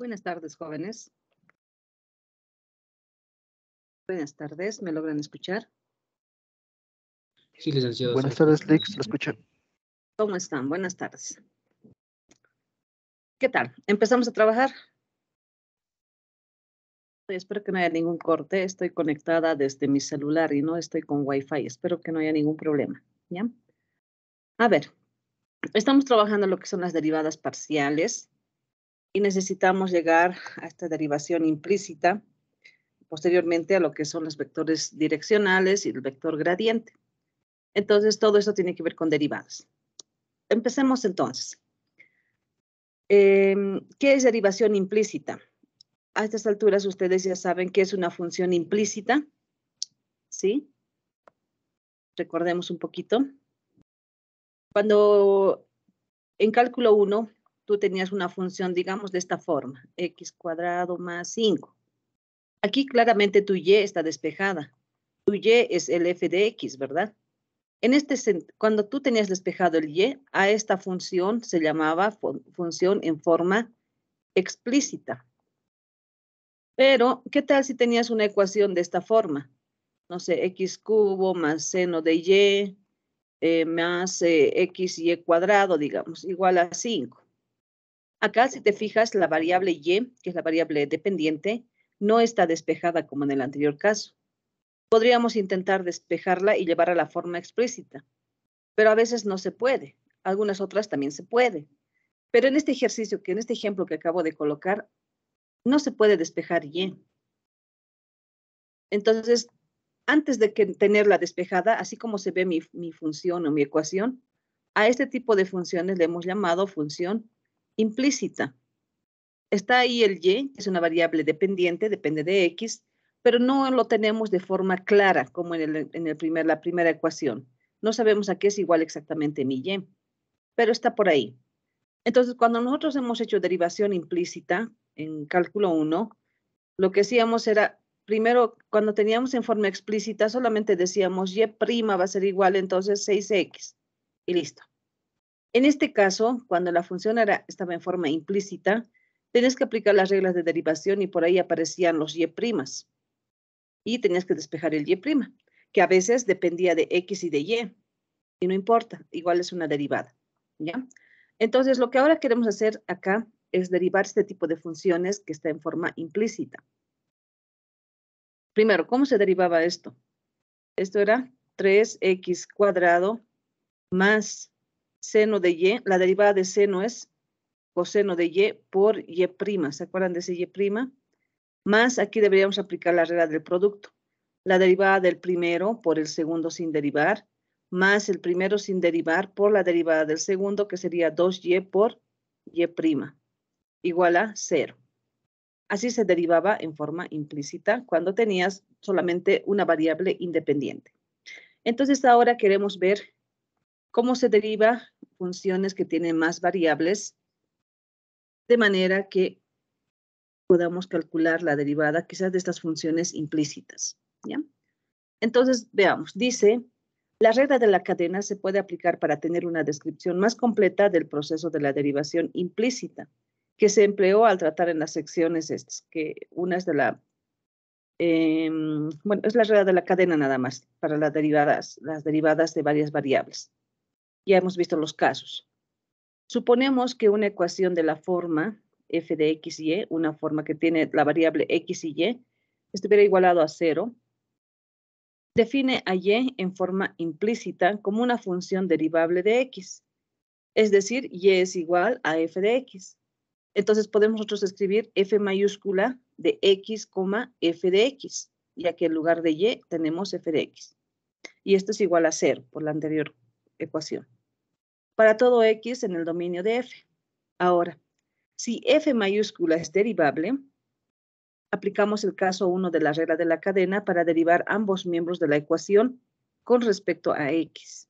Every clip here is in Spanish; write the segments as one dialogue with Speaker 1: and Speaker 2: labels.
Speaker 1: Buenas tardes, jóvenes.
Speaker 2: Buenas tardes, ¿me logran escuchar?
Speaker 1: Sí, licenciado. Buenas tardes, Lex, ¿me escuchan.
Speaker 2: ¿Cómo están? Buenas tardes. ¿Qué tal? ¿Empezamos a trabajar? Espero que no haya ningún corte. Estoy conectada desde mi celular y no estoy con Wi-Fi. Espero que no haya ningún problema. ¿ya? A ver, estamos trabajando lo que son las derivadas parciales y necesitamos llegar a esta derivación implícita, posteriormente a lo que son los vectores direccionales y el vector gradiente. Entonces, todo eso tiene que ver con derivadas. Empecemos entonces. Em, ¿Qué es derivación implícita? A estas alturas ustedes ya saben que es una función implícita, ¿sí? Recordemos un poquito. Cuando en cálculo 1 tú tenías una función, digamos, de esta forma, x cuadrado más 5. Aquí claramente tu y está despejada. Tu y es el f de x, ¿verdad? En este cuando tú tenías despejado el y, a esta función se llamaba función en forma explícita. Pero, ¿qué tal si tenías una ecuación de esta forma? No sé, x cubo más seno de y eh, más eh, x y cuadrado, digamos, igual a 5. Acá, si te fijas, la variable y, que es la variable dependiente, no está despejada como en el anterior caso. Podríamos intentar despejarla y llevarla a la forma explícita, pero a veces no se puede. Algunas otras también se puede. Pero en este ejercicio, que en este ejemplo que acabo de colocar, no se puede despejar y. Entonces, antes de que tenerla despejada, así como se ve mi, mi función o mi ecuación, a este tipo de funciones le hemos llamado función implícita. Está ahí el y, es una variable dependiente, depende de x, pero no lo tenemos de forma clara como en, el, primer, la primera ecuación. No sabemos a qué es igual exactamente mi y, pero está por ahí. Entonces, cuando nosotros hemos hecho derivación implícita en cálculo 1, lo que hacíamos era, primero, cuando teníamos en forma explícita, solamente decíamos y' va a ser igual entonces 6x y listo. En este caso, cuando la función estaba en forma implícita, tenías que aplicar las reglas de derivación y por ahí aparecían los y' y tenías que despejar el y', que a veces dependía de x y de y, y no importa, igual es una derivada, ¿ya? Entonces, lo que ahora queremos hacer acá es derivar este tipo de funciones que está en forma implícita. Primero, ¿cómo se derivaba esto? Esto era 3x cuadrado más seno de y, la derivada de seno es coseno de y por y prima, ¿se acuerdan de ese y prima? Más aquí deberíamos aplicar la regla del producto. La derivada del primero por el segundo sin derivar, más el primero sin derivar por la derivada del segundo, que sería 2y por y prima, igual a 0. Así se derivaba en forma implícita cuando tenías solamente una variable independiente. Entonces ahora queremos ver cómo se deriva funciones que tienen más variables, de manera que podamos calcular la derivada quizás de estas funciones implícitas. ¿ya? Entonces, veamos, dice, la regla de la cadena se puede aplicar para tener una descripción más completa del proceso de la derivación implícita, que se empleó al tratar en las secciones estas, que una es de la, em, bueno, es la regla de la cadena nada más, para las derivadas, las derivadas de varias variables. Ya hemos visto los casos. Suponemos que una ecuación de la forma f de x, y, e, una forma que tiene la variable x y y, estuviera igualado a cero, define a y en forma implícita como una función derivable de x. Es decir, y es igual a f de x. Entonces podemos nosotros escribir f mayúscula de x, f de x, ya que en lugar de y tenemos f de x. Y esto es igual a cero por la anterior ecuación, para todo x en el dominio de f. Ahora, si f mayúscula es derivable, aplicamos el caso 1 de la regla de la cadena para derivar ambos miembros de la ecuación con respecto a x.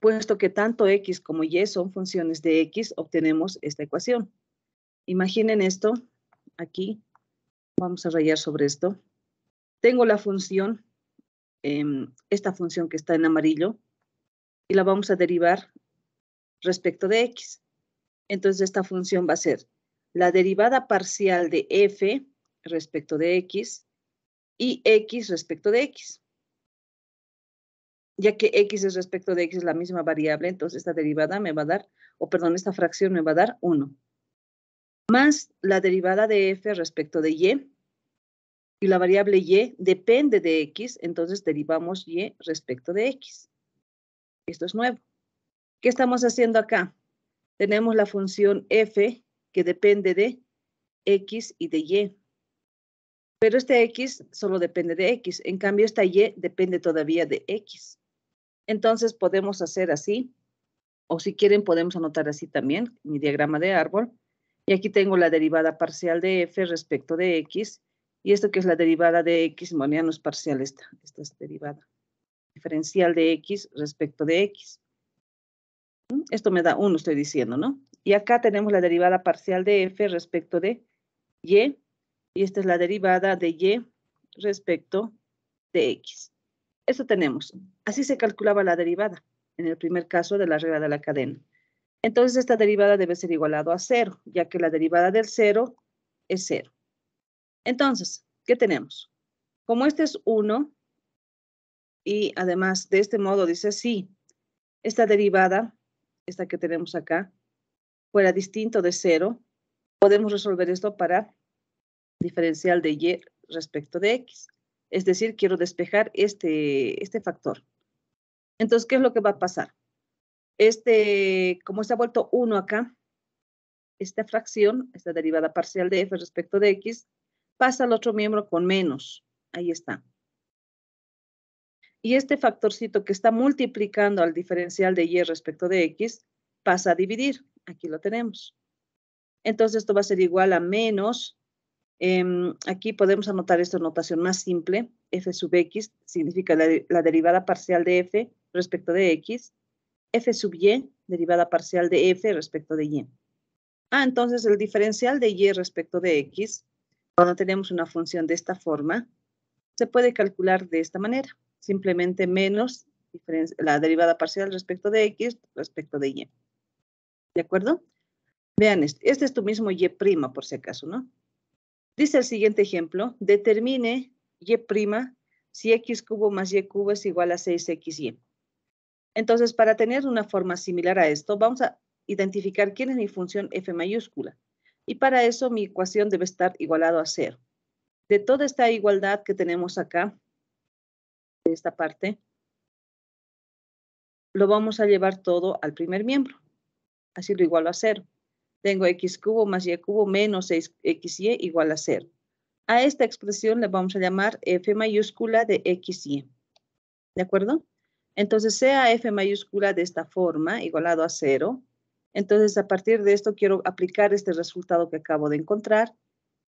Speaker 2: Puesto que tanto x como y son funciones de x, obtenemos esta ecuación. Imaginen esto, aquí, vamos a rayar sobre esto. Tengo la función, em, esta función que está en amarillo, y la vamos a derivar respecto de x. Entonces esta función va a ser la derivada parcial de f respecto de x y x respecto de x. Ya que x es respecto de x es la misma variable, entonces esta derivada me va a dar, o perdón, esta fracción me va a dar 1. Más la derivada de f respecto de y, y la variable y depende de x, entonces derivamos y respecto de x. Esto es nuevo. ¿Qué estamos haciendo acá? Tenemos la función f que depende de x y de y. Pero este x solo depende de x. En cambio, esta y depende todavía de x. Entonces podemos hacer así, o si quieren podemos anotar así también, mi diagrama de árbol. Y aquí tengo la derivada parcial de f respecto de x, y esto que es la derivada de x, bueno, no es parcial esta, esta es derivada diferencial de x respecto de x. Esto me da 1, estoy diciendo, ¿no? Y acá tenemos la derivada parcial de f respecto de y, y esta es la derivada de y respecto de x. Eso tenemos. Así se calculaba la derivada en el primer caso de la regla de la cadena. Entonces esta derivada debe ser igualado a 0, ya que la derivada del 0 es 0. Entonces, ¿qué tenemos? Como este es 1, y además, de este modo, dice, si esta derivada, esta que tenemos acá, fuera distinto de cero, podemos resolver esto para diferencial de y respecto de x. Es decir, quiero despejar este, este factor. Entonces, ¿qué es lo que va a pasar? Este, como ha vuelto uno acá, esta fracción, esta derivada parcial de f respecto de x, pasa al otro miembro con menos. Ahí está y este factorcito que está multiplicando al diferencial de y respecto de x pasa a dividir. Aquí lo tenemos. Entonces esto va a ser igual a menos, em, aquí podemos anotar esta notación más simple, f sub x significa la, la derivada parcial de f respecto de x, f sub y, derivada parcial de f respecto de y. Ah, entonces el diferencial de y respecto de x, cuando tenemos una función de esta forma, se puede calcular de esta manera simplemente menos la derivada parcial respecto de x respecto de y. ¿De acuerdo? Vean, este, este es tu mismo y' por si acaso, ¿no? Dice el siguiente ejemplo, determine y' si x cubo más y cubo es igual a 6xy. Entonces, para tener una forma similar a esto, vamos a identificar quién es mi función f mayúscula. Y para eso mi ecuación debe estar igualado a 0. De toda esta igualdad que tenemos acá, esta parte, lo vamos a llevar todo al primer miembro. Así lo igualo a cero. Tengo x cubo más y cubo menos 6xy igual a cero. A esta expresión le vamos a llamar f mayúscula de xy. ¿De acuerdo? Entonces, sea f mayúscula de esta forma, igualado a cero. Entonces, a partir de esto quiero aplicar este resultado que acabo de encontrar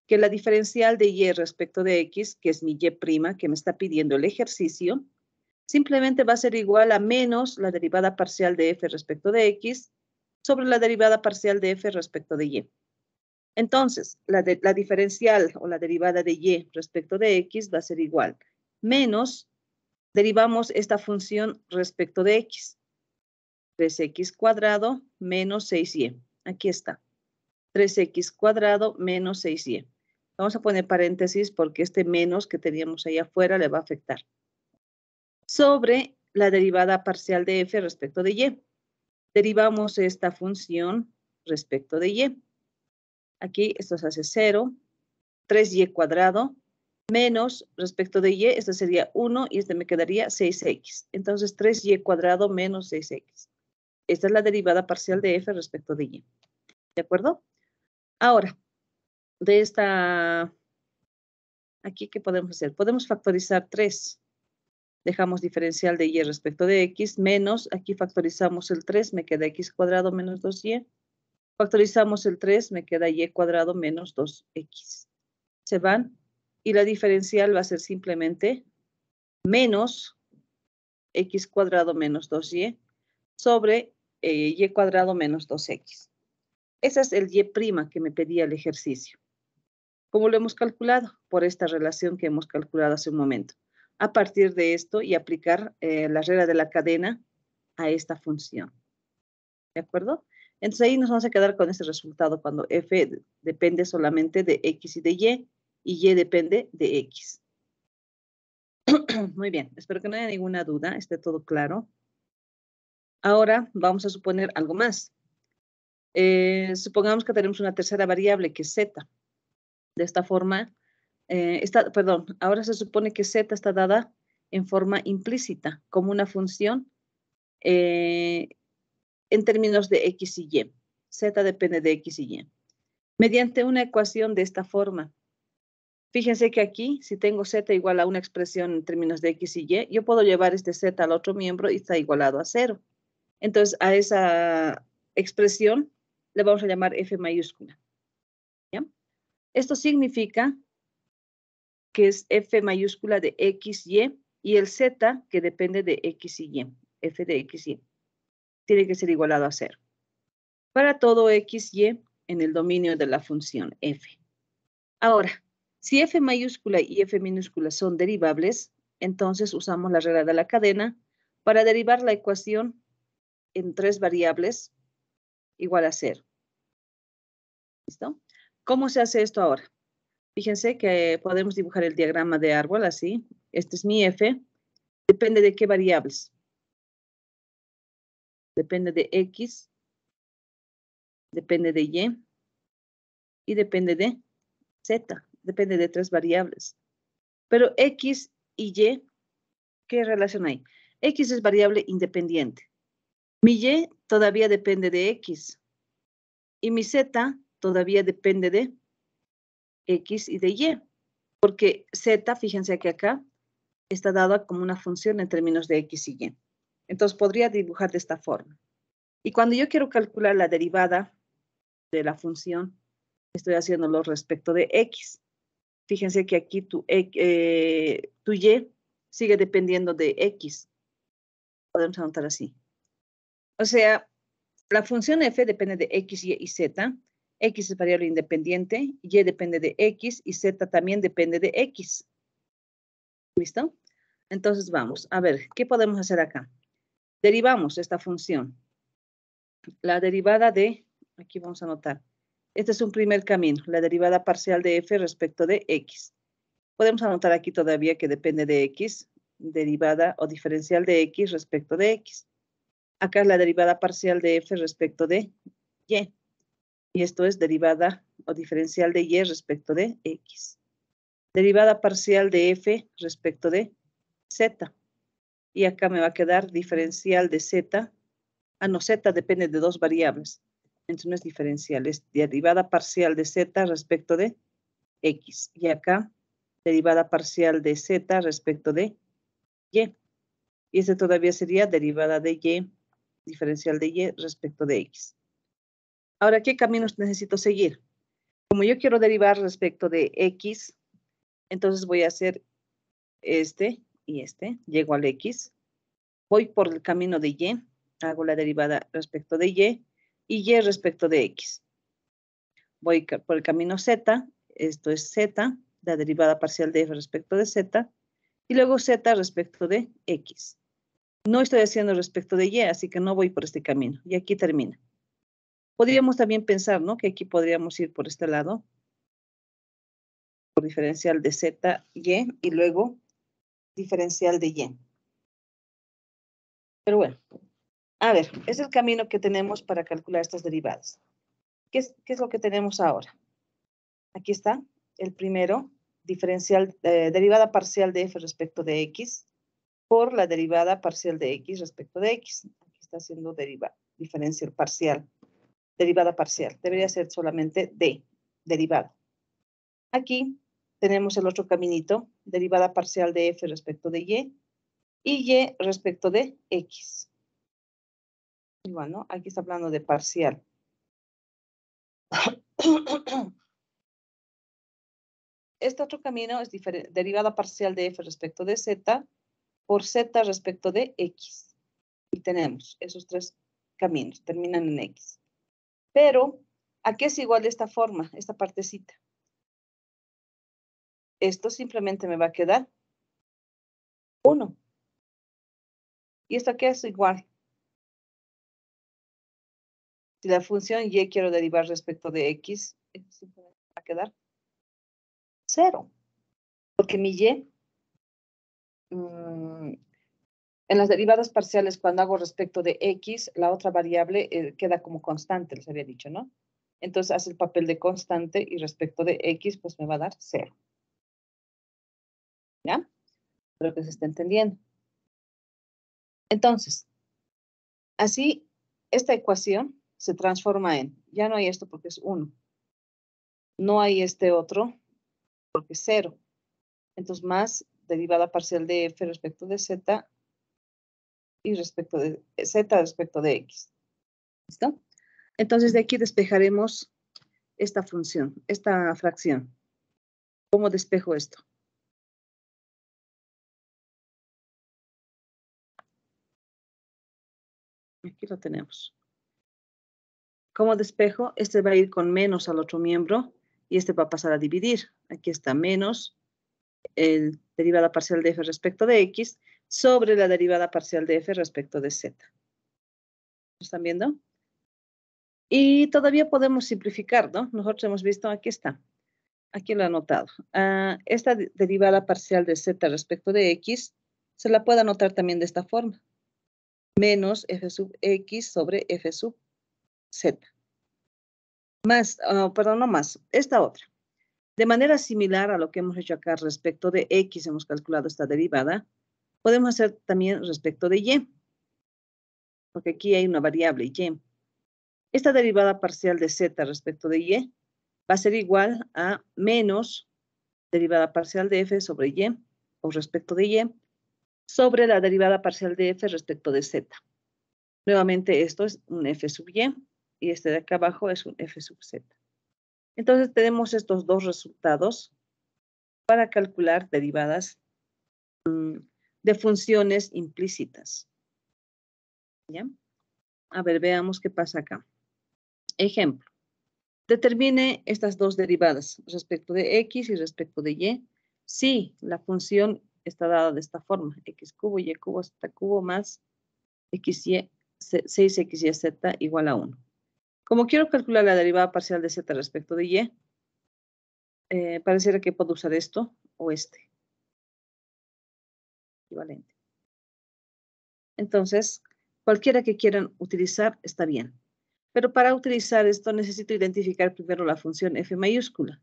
Speaker 2: que la diferencial de y respecto de x, que es mi y prima, que me está pidiendo el ejercicio, simplemente va a ser igual a menos la derivada parcial de f respecto de x sobre la derivada parcial de f respecto de y. Entonces, la, la diferencial o la derivada de y respecto de x va a ser igual menos, derivamos esta función respecto de x, 3x cuadrado menos 6y. Aquí está, 3x cuadrado menos 6y. Vamos a poner paréntesis porque este menos que teníamos ahí afuera le va a afectar. Sobre la derivada parcial de f respecto de y. Derivamos esta función respecto de y. Aquí esto se hace 0, 3y cuadrado, menos respecto de y, Esto sería 1 y este me quedaría 6x. Entonces 3y cuadrado menos 6x. Esta es la derivada parcial de f respecto de y. ¿De acuerdo? Ahora, de esta, aquí, ¿qué podemos hacer? Podemos factorizar 3. Dejamos diferencial de y respecto de x menos, aquí factorizamos el 3, me queda x cuadrado menos 2y. Factorizamos el 3, me queda y cuadrado menos 2x. Se van y la diferencial va a ser simplemente menos x cuadrado menos 2y sobre eh, y cuadrado menos 2x. Ese es el y' que me pedía el ejercicio. ¿Cómo lo hemos calculado? Por esta relación que hemos calculado hace un momento. A partir de esto y aplicar eh, la regla de la cadena a esta función. ¿De acuerdo? Entonces ahí nos vamos a quedar con este resultado cuando f depende solamente de x y de y y y depende de x. Muy bien, espero que no haya ninguna duda, esté todo claro. Ahora vamos a suponer algo más. Eh, supongamos que tenemos una tercera variable que es z. De esta forma, eh, está, perdón, ahora se supone que z está dada en forma implícita, como una función eh, en términos de x y y. z depende de x y y. Mediante una ecuación de esta forma. Fíjense que aquí, si tengo z igual a una expresión en términos de x y y, yo puedo llevar este z al otro miembro y está igualado a cero. Entonces, a esa expresión le vamos a llamar f mayúscula. Esto significa que es F mayúscula de x, y y el Z que depende de X y Y, F de x, y. Tiene que ser igualado a cero. Para todo x, y en el dominio de la función F. Ahora, si F mayúscula y F minúscula son derivables, entonces usamos la regla de la cadena para derivar la ecuación en tres variables igual a cero. ¿Listo? ¿Cómo se hace esto ahora? Fíjense que podemos dibujar el diagrama de árbol así. Este es mi F. Depende de qué variables. Depende de X. Depende de Y. Y depende de Z. Depende de tres variables. Pero X y Y, ¿qué relación hay? X es variable independiente. Mi Y todavía depende de X. Y mi Z todavía depende de X y de Y, porque Z, fíjense que acá está dada como una función en términos de X y Y. Entonces podría dibujar de esta forma. Y cuando yo quiero calcular la derivada de la función, estoy haciéndolo respecto de X. Fíjense que aquí tu, eh, tu Y sigue dependiendo de X. Podemos anotar así. O sea, la función f depende de x, y y z, X es variable independiente, Y depende de X y Z también depende de X. ¿Listo? Entonces vamos a ver, ¿qué podemos hacer acá? Derivamos esta función. La derivada de, aquí vamos a anotar, este es un primer camino, la derivada parcial de f respecto de x. Podemos anotar aquí todavía que depende de x, derivada o diferencial de x respecto de x. Acá es la derivada parcial de f respecto de y y esto es derivada o diferencial de y respecto de x. Derivada parcial de f respecto de z. Y acá me va a quedar diferencial de z. Ah, no, z depende de dos variables. Entonces no es diferencial, es derivada parcial de z respecto de x. Y acá derivada parcial de z respecto de y. Y este todavía sería derivada de y, diferencial de y respecto de x. Ahora, ¿qué caminos necesito seguir? Como yo quiero derivar respecto de X, entonces voy a hacer este y este. Llego al X. Voy por el camino de Y. Hago la derivada respecto de Y y Y respecto de X. Voy por el camino Z. Esto es Z, la derivada parcial de F respecto de Z. Y luego Z respecto de X. No estoy haciendo respecto de Y, así que no voy por este camino. Y aquí termina podríamos también pensar, ¿no? Que aquí podríamos ir por este lado, por diferencial de Z, Y, y luego diferencial de Y. Pero bueno, a ver, es el camino que tenemos para calcular estas derivadas. ¿Qué es, lo que tenemos ahora? Aquí está el primero, diferencial, eh, derivada parcial de f respecto de x por la derivada parcial de x respecto de x. Aquí está haciendo deriva diferencial parcial derivada parcial, debería ser solamente D, derivada. Aquí tenemos el otro caminito, derivada parcial de f respecto de y y y respecto de x. Igual, bueno Aquí está hablando de parcial. Este otro camino es derivada parcial de f respecto de z por z respecto de x. Y tenemos esos tres caminos, terminan en x. Pero, ¿a qué es igual esta forma, esta partecita? Esto simplemente me va a quedar
Speaker 1: 1.
Speaker 3: ¿Y esto aquí qué es igual? Si la función y quiero derivar respecto de x, simplemente va a quedar 0. Porque mi y
Speaker 2: mm, en las derivadas parciales, cuando hago respecto de X, la otra variable eh, queda como constante, les había dicho, ¿no? Entonces hace el papel de constante y respecto de X, pues me va a dar 0. ¿Ya? Espero
Speaker 3: que se esté entendiendo. Entonces, así
Speaker 2: esta ecuación se transforma en, ya no hay esto porque es 1. No hay este otro porque es 0. Entonces, más derivada parcial de f respecto de z y respecto de z respecto de x. ¿Listo? Entonces de aquí despejaremos esta función,
Speaker 1: esta fracción. ¿Cómo despejo esto? Aquí lo
Speaker 3: tenemos.
Speaker 2: ¿Cómo despejo? Este va a ir con menos al otro miembro y este va a pasar a dividir. Aquí está menos el derivada parcial de f respecto de x sobre la derivada parcial de f respecto de z. están viendo? Y todavía podemos simplificar, ¿no? Nosotros hemos visto, aquí está, aquí lo he anotado. Ah, esta derivada parcial de z respecto de x se la puede anotar también de esta forma. Menos f sub x sobre f sub z. Más, ah, perdón, no más, esta otra. De manera similar a lo que hemos hecho acá respecto de x, hemos calculado esta derivada. Podemos hacer también respecto de y, porque aquí hay una variable y. Esta derivada parcial de z respecto de y va a ser igual a menos derivada parcial de f sobre y o respecto de y sobre la derivada parcial de f respecto de z. Nuevamente esto es un f sub y y este de acá abajo es un f sub z. Entonces tenemos estos dos resultados para calcular derivadas mm, de funciones implícitas. ¿Ya? A ver, veamos qué pasa acá. Ejemplo. Determine estas dos derivadas respecto de x y respecto de y. Si la función está dada de esta forma, x cubo, y cubo, z cubo más 6xyz igual a 1. Como quiero calcular la derivada parcial de z respecto de y, eh, pareciera que puedo usar esto o este equivalente. Entonces, cualquiera que quieran utilizar está bien. Pero para utilizar esto necesito identificar primero la función f mayúscula.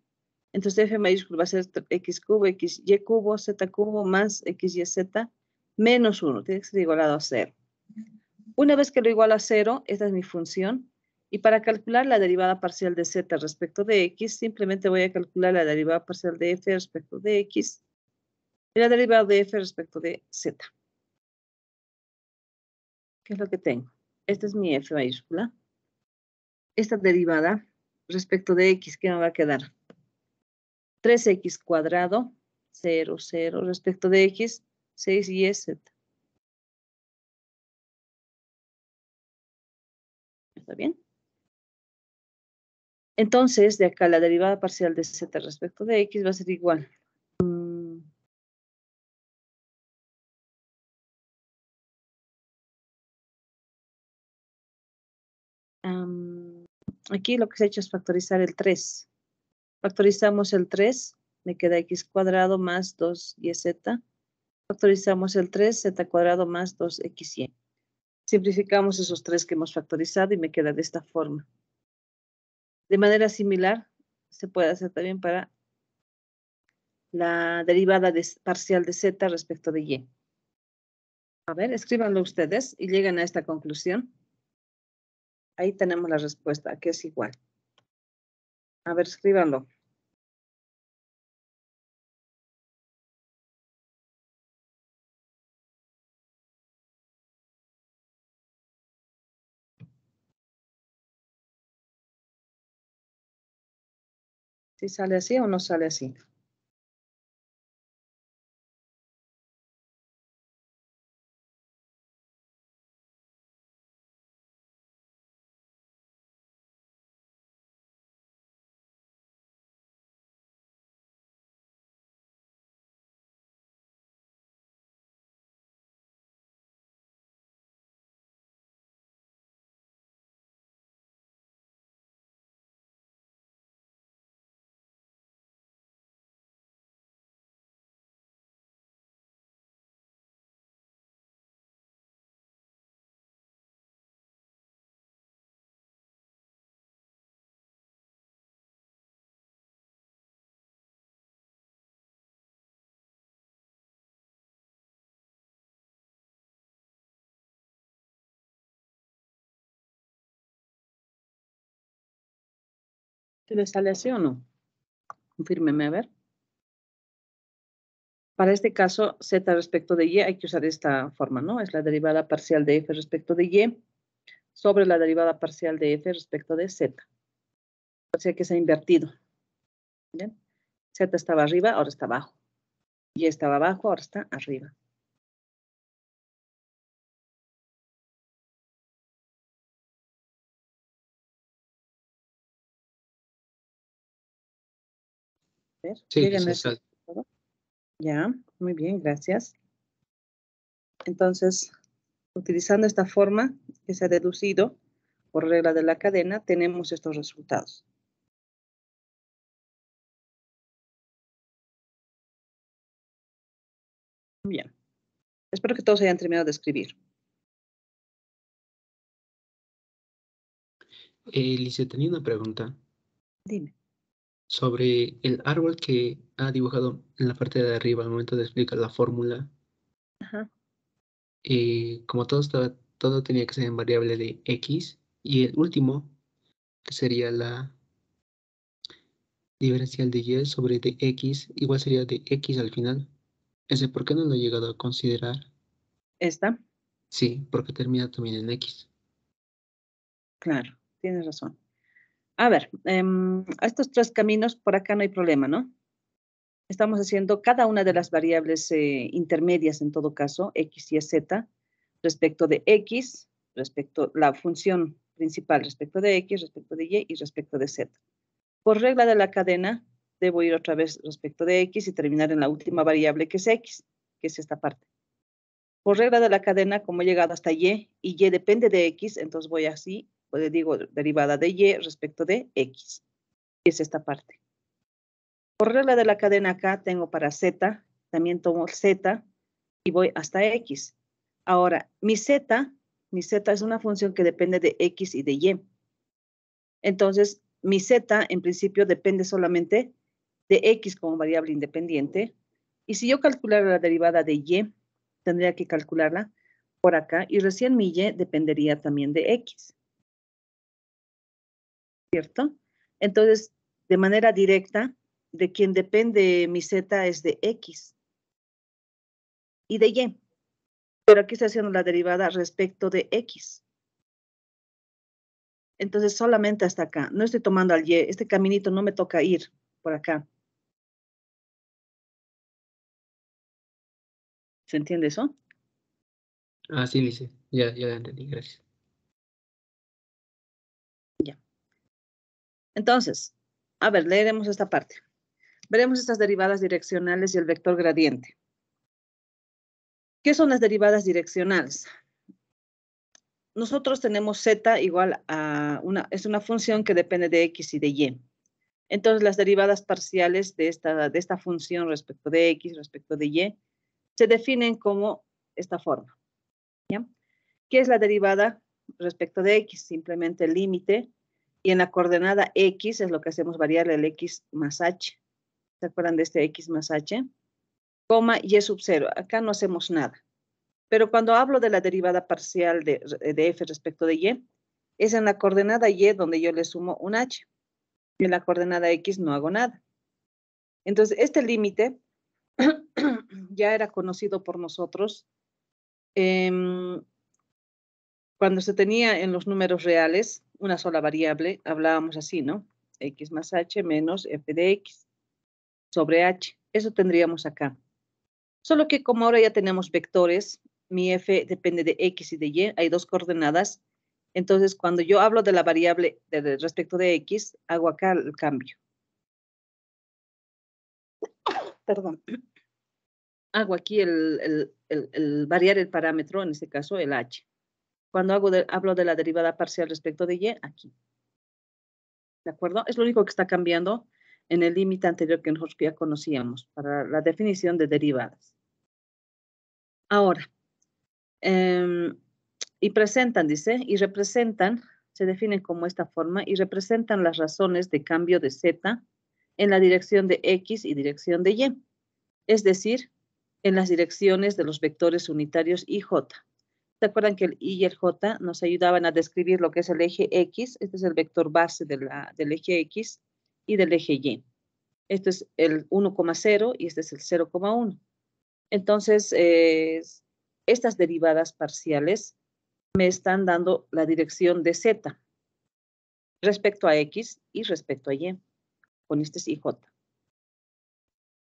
Speaker 2: Entonces f mayúscula va a ser x cubo, xy cubo, z cubo más xyz menos 1. Tiene que ser igualado a 0. Una vez que lo igualo a 0, esta es mi función. Y para calcular la derivada parcial de z respecto de x, simplemente voy a calcular la derivada parcial de f respecto de x y la derivada de f respecto
Speaker 3: de z. ¿Qué es lo que tengo? Esta es mi f
Speaker 2: mayúscula. Esta derivada respecto de x, ¿qué me va a quedar? 3x cuadrado, 0, 0, respecto de x,
Speaker 3: 6 y z. ¿Está bien? Entonces, de acá la derivada parcial
Speaker 1: de z respecto de x va a ser igual Aquí lo que se ha hecho es factorizar el 3.
Speaker 2: Factorizamos el 3, me queda x cuadrado más 2yz. Factorizamos el 3, z cuadrado más 2xy. Simplificamos esos 3 que hemos factorizado y me queda de esta forma. De manera similar, se puede hacer también para la derivada parcial de z respecto de y. A ver, escríbanlo ustedes y llegan a esta conclusión.
Speaker 1: Ahí tenemos la respuesta, que es igual. A ver, escríbanlo. Si sale así o no sale así? ¿Se le sale así o no?
Speaker 2: Confírmeme, a ver. Para este caso, z respecto de y, hay que usar esta forma, ¿no? Es la derivada parcial de f respecto de y sobre la derivada parcial de f respecto de z. O sea que se ha invertido. Z estaba arriba, ahora está abajo. Y estaba abajo, ahora está arriba.
Speaker 1: sí, es pues, Ya, muy bien, gracias.
Speaker 2: Entonces, utilizando esta forma que se ha deducido
Speaker 1: por regla de la cadena, tenemos estos resultados. Bien. Espero que todos hayan terminado de escribir. Eh, tenía una pregunta.
Speaker 2: Dime sobre el árbol que ha dibujado en la parte de arriba al momento de explicar la fórmula. Ajá. Eh, como todo, todo tenía que ser en variable de x, y el último, que sería la diferencial de y sobre de x, igual sería de x al final. Ese, ¿por qué no lo he llegado a considerar? ¿Esta? Sí, porque termina también en x. Claro, tienes razón. A ver, em, a estos tres caminos por acá no hay problema, ¿no? Estamos haciendo cada una de las variables eh, intermedias, en todo caso, x y z, respecto de x, respecto la función principal respecto de x, respecto de y y respecto de z. Por regla de la cadena, debo ir otra vez respecto de x y terminar en la última variable que es x, que es esta parte. Por regla de la cadena, como he llegado hasta y y depende de x, entonces voy así pues digo, derivada de y respecto de x. Y es esta parte. Por regla de la cadena acá, tengo para z, también tomo z y voy hasta x. Ahora, mi z, mi z es una función que depende de x y de y. Entonces, mi z en principio depende solamente de x como variable independiente. Y si yo calculara la derivada de y, tendría que calcularla por acá y recién mi y dependería también de x. ¿cierto? Entonces, de manera directa, de quien depende mi Z es de X y de Y. Pero aquí está haciendo la derivada respecto de X. Entonces, solamente hasta acá. No estoy tomando al Y. Este caminito no me toca ir
Speaker 3: por acá. ¿Se entiende eso?
Speaker 1: Ah, sí, dice. Ya, ya entendí. Gracias.
Speaker 3: Entonces, a ver, leeremos esta parte.
Speaker 2: Veremos estas derivadas direccionales y el vector gradiente. ¿Qué son las derivadas direccionales? Nosotros tenemos z igual a una, es una función que depende de x y de y. Entonces, las derivadas parciales de esta, de esta función respecto de x, respecto de y, se definen como esta forma. ¿ya? ¿Qué es la derivada respecto de x? Simplemente el límite y en la coordenada X es lo que hacemos variar el X más H. ¿Se acuerdan de este X más H? Coma y sub 0. Acá no hacemos nada. Pero cuando hablo de la derivada parcial de, F respecto de Y, es en la coordenada Y donde yo le sumo un H. Y en la coordenada X no hago nada. Entonces, este límite ya era conocido por nosotros em, cuando se tenía en los números reales una sola variable, hablábamos así, ¿no? X más H menos F de X sobre H. Eso tendríamos acá. Solo que como ahora ya tenemos vectores, mi F depende de X y de Y, hay dos coordenadas. Entonces, cuando yo hablo de la variable respecto de X, hago acá el cambio. Perdón. Hago aquí el variar el parámetro, en este caso el H cuando hago hablo de la derivada parcial respecto de y aquí. ¿De acuerdo? Es lo único que está cambiando en el límite anterior que nosotros ya conocíamos para la definición de derivadas. Ahora, em, y presentan, dice, y representan, se definen como esta forma, y representan las razones de cambio de z en la dirección de x y dirección de y, es decir, en las direcciones de los vectores unitarios y j. Recuerdan acuerdan que el I y el J nos ayudaban a describir lo que es el eje X? Este es el vector base de la, del eje X y del eje Y. Este es el 1,0 y este es el 0,1. Entonces, eh, estas derivadas parciales me están dando la dirección de Z respecto a X y respecto a Y, con este es j.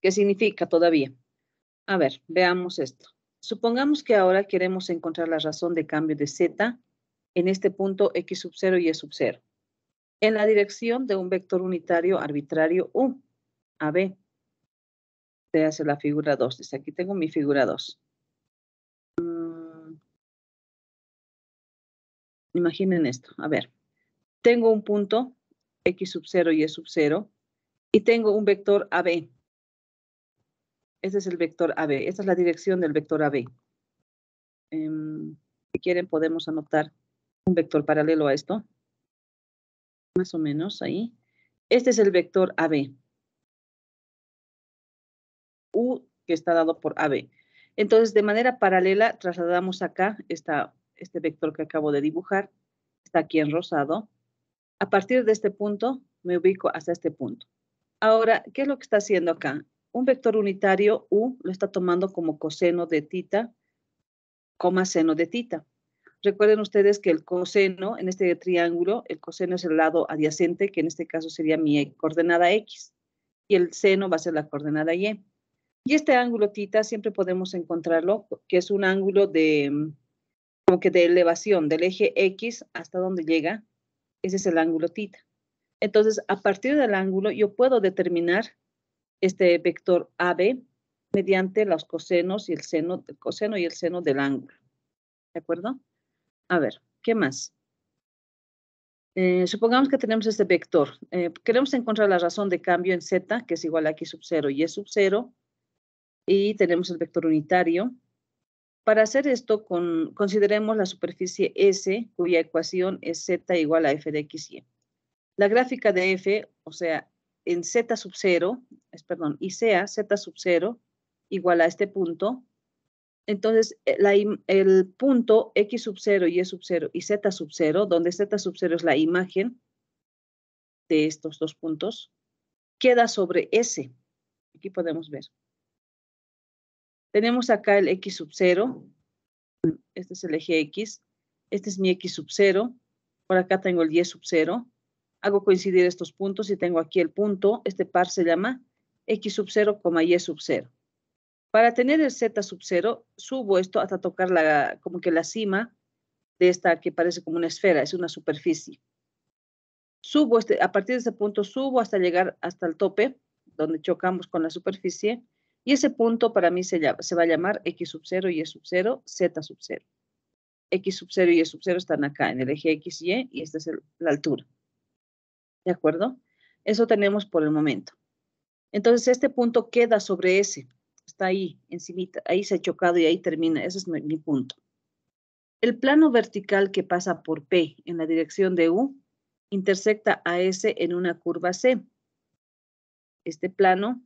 Speaker 2: ¿Qué significa todavía? A ver, veamos esto. Supongamos que ahora queremos encontrar la razón de cambio de z en este punto x sub 0 y e sub 0, en la dirección de un vector unitario arbitrario u, a b. Se hace la figura 2. Desde aquí tengo mi figura 2. Mm.
Speaker 3: Imaginen esto.
Speaker 2: A ver, tengo un punto x sub 0 y e sub 0 y tengo un vector AB este es el vector AB. Esta es la dirección del vector AB. Em, si quieren, podemos anotar un vector paralelo a esto. Más o menos ahí. Este es el vector AB. U que está dado por AB. Entonces, de manera paralela, trasladamos acá este vector que acabo de dibujar. Está aquí en rosado. A partir de este punto, me ubico hasta este punto. Ahora, ¿qué es lo que está haciendo acá? un vector unitario U lo está tomando como coseno de tita, coma seno de tita. Recuerden ustedes que el coseno, en este triángulo, el coseno es el lado adyacente, que en este caso sería mi coordenada X, y el seno va a ser la coordenada Y. Y este ángulo tita siempre podemos encontrarlo, que es un ángulo de, mm, como que de elevación del eje X hasta donde llega, ese es el ángulo tita. Entonces, a partir del ángulo, yo puedo determinar este vector AB mediante los cosenos y el seno, coseno y el seno del ángulo. ¿De acuerdo? A ver, ¿qué más? Eh, supongamos que tenemos este vector. Eh, queremos encontrar la razón de cambio en z, que es igual a x sub 0 y es sub 0. Y tenemos el vector unitario. Para hacer esto, con, consideremos la superficie S, cuya ecuación es z igual a f de x, y. La gráfica de f, o sea, en Z sub 0, es perdón, y sea Z sub 0 igual a este punto, entonces eh, el punto X sub 0, Y e sub 0 y Z sub 0, donde Z sub 0 es la imagen de estos dos puntos, queda sobre S. Aquí podemos ver. Tenemos acá el X sub 0, este es el eje X, este es mi X sub 0, por acá tengo el Y sub 0, Hago coincidir estos puntos y tengo aquí el punto. Este par se llama x sub 0, y sub 0. Para tener el z sub 0, subo esto hasta tocar la, como que la cima de esta que parece como una esfera, es una superficie. Subo este, a partir de ese punto subo hasta llegar hasta el tope, donde chocamos con la superficie, y ese punto para mí se, se va a llamar x sub 0, y sub 0, z sub 0. x sub 0 y sub 0 están acá en el eje x, y, y esta es la altura. ¿De acuerdo? Eso tenemos por el momento. Entonces, este punto queda sobre ese. Está ahí, encimita. Ahí se ha chocado y ahí termina. Ese es mi, punto. El plano vertical que pasa por P en la dirección de U intersecta a S en una curva C. Este plano,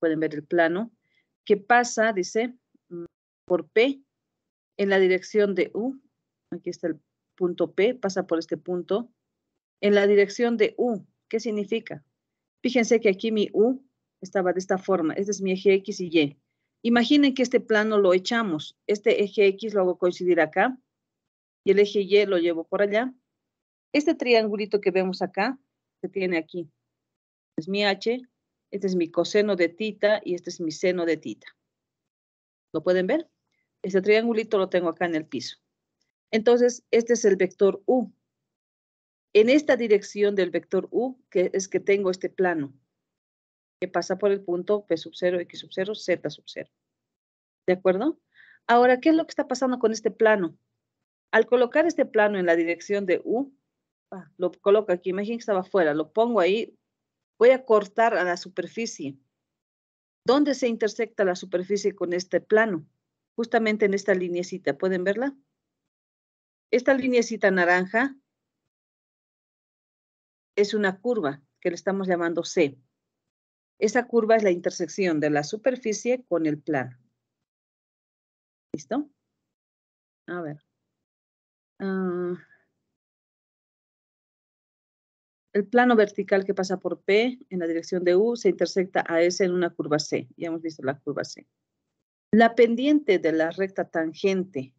Speaker 2: pueden ver el plano, que pasa, dice, mm, por P en la dirección de U. Aquí está el punto P, pasa por este punto en la dirección de U. ¿Qué significa? Fíjense que aquí mi U estaba de esta forma. Este es mi eje X y Y. Imaginen que este plano lo echamos. Este eje X lo hago coincidir acá y el eje Y lo llevo por allá. Este triangulito que vemos acá que tiene aquí. Este es mi H, este es mi coseno de tita y este es mi seno de tita. ¿Lo pueden ver? Este triangulito lo tengo acá en el piso. Entonces, este es el vector U en esta dirección del vector U, que es que tengo este plano, que pasa por el punto P sub 0, X sub 0, Z sub 0. ¿De acuerdo? Ahora, ¿qué es lo que está pasando con este plano? Al colocar este plano en la dirección de U, ah, lo coloco aquí, imagínense que estaba afuera, lo pongo ahí, voy a cortar a la superficie. ¿Dónde se intersecta la superficie con este plano? Justamente en esta linecita, ¿pueden verla? Esta linecita naranja es una curva que le estamos llamando C. Esa curva es la intersección de la superficie con el plano.
Speaker 3: ¿Listo? A ver. Ah.
Speaker 2: el plano vertical que pasa por P en la dirección de U se intersecta a S en una curva C. Ya hemos visto la curva C. La pendiente de la recta tangente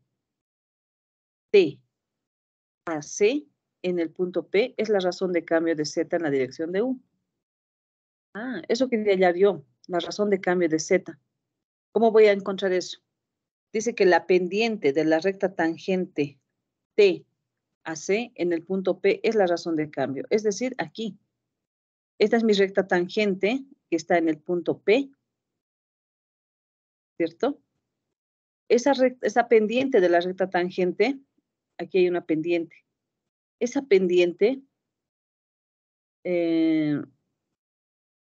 Speaker 2: T a C en el punto P es la razón de cambio de Z en la dirección de U. Ah, eso que ya vio, la razón de cambio de Z. ¿Cómo voy a encontrar eso? Dice que la pendiente de la recta tangente T a C en el punto P es la razón de cambio, es decir, aquí. Esta es mi recta tangente que está en el punto P, ¿cierto? Esa, esa pendiente de la recta tangente, aquí hay una pendiente, esa pendiente eh,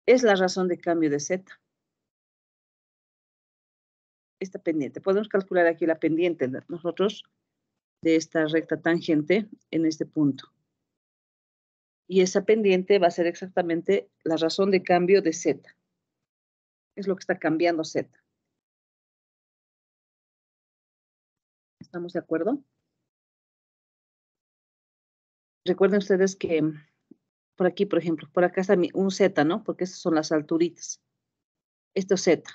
Speaker 3: es la razón de cambio de Z.
Speaker 2: Esta pendiente. Podemos calcular aquí la pendiente nosotros de esta recta tangente en este punto. Y esa pendiente va a ser exactamente la razón de cambio de Z. Es lo que está cambiando Z.
Speaker 3: ¿Estamos de acuerdo?
Speaker 2: recuerden ustedes que mm, por aquí, por ejemplo, por acá está un Z, ¿no? Porque esas son las alturitas. Esto es Z.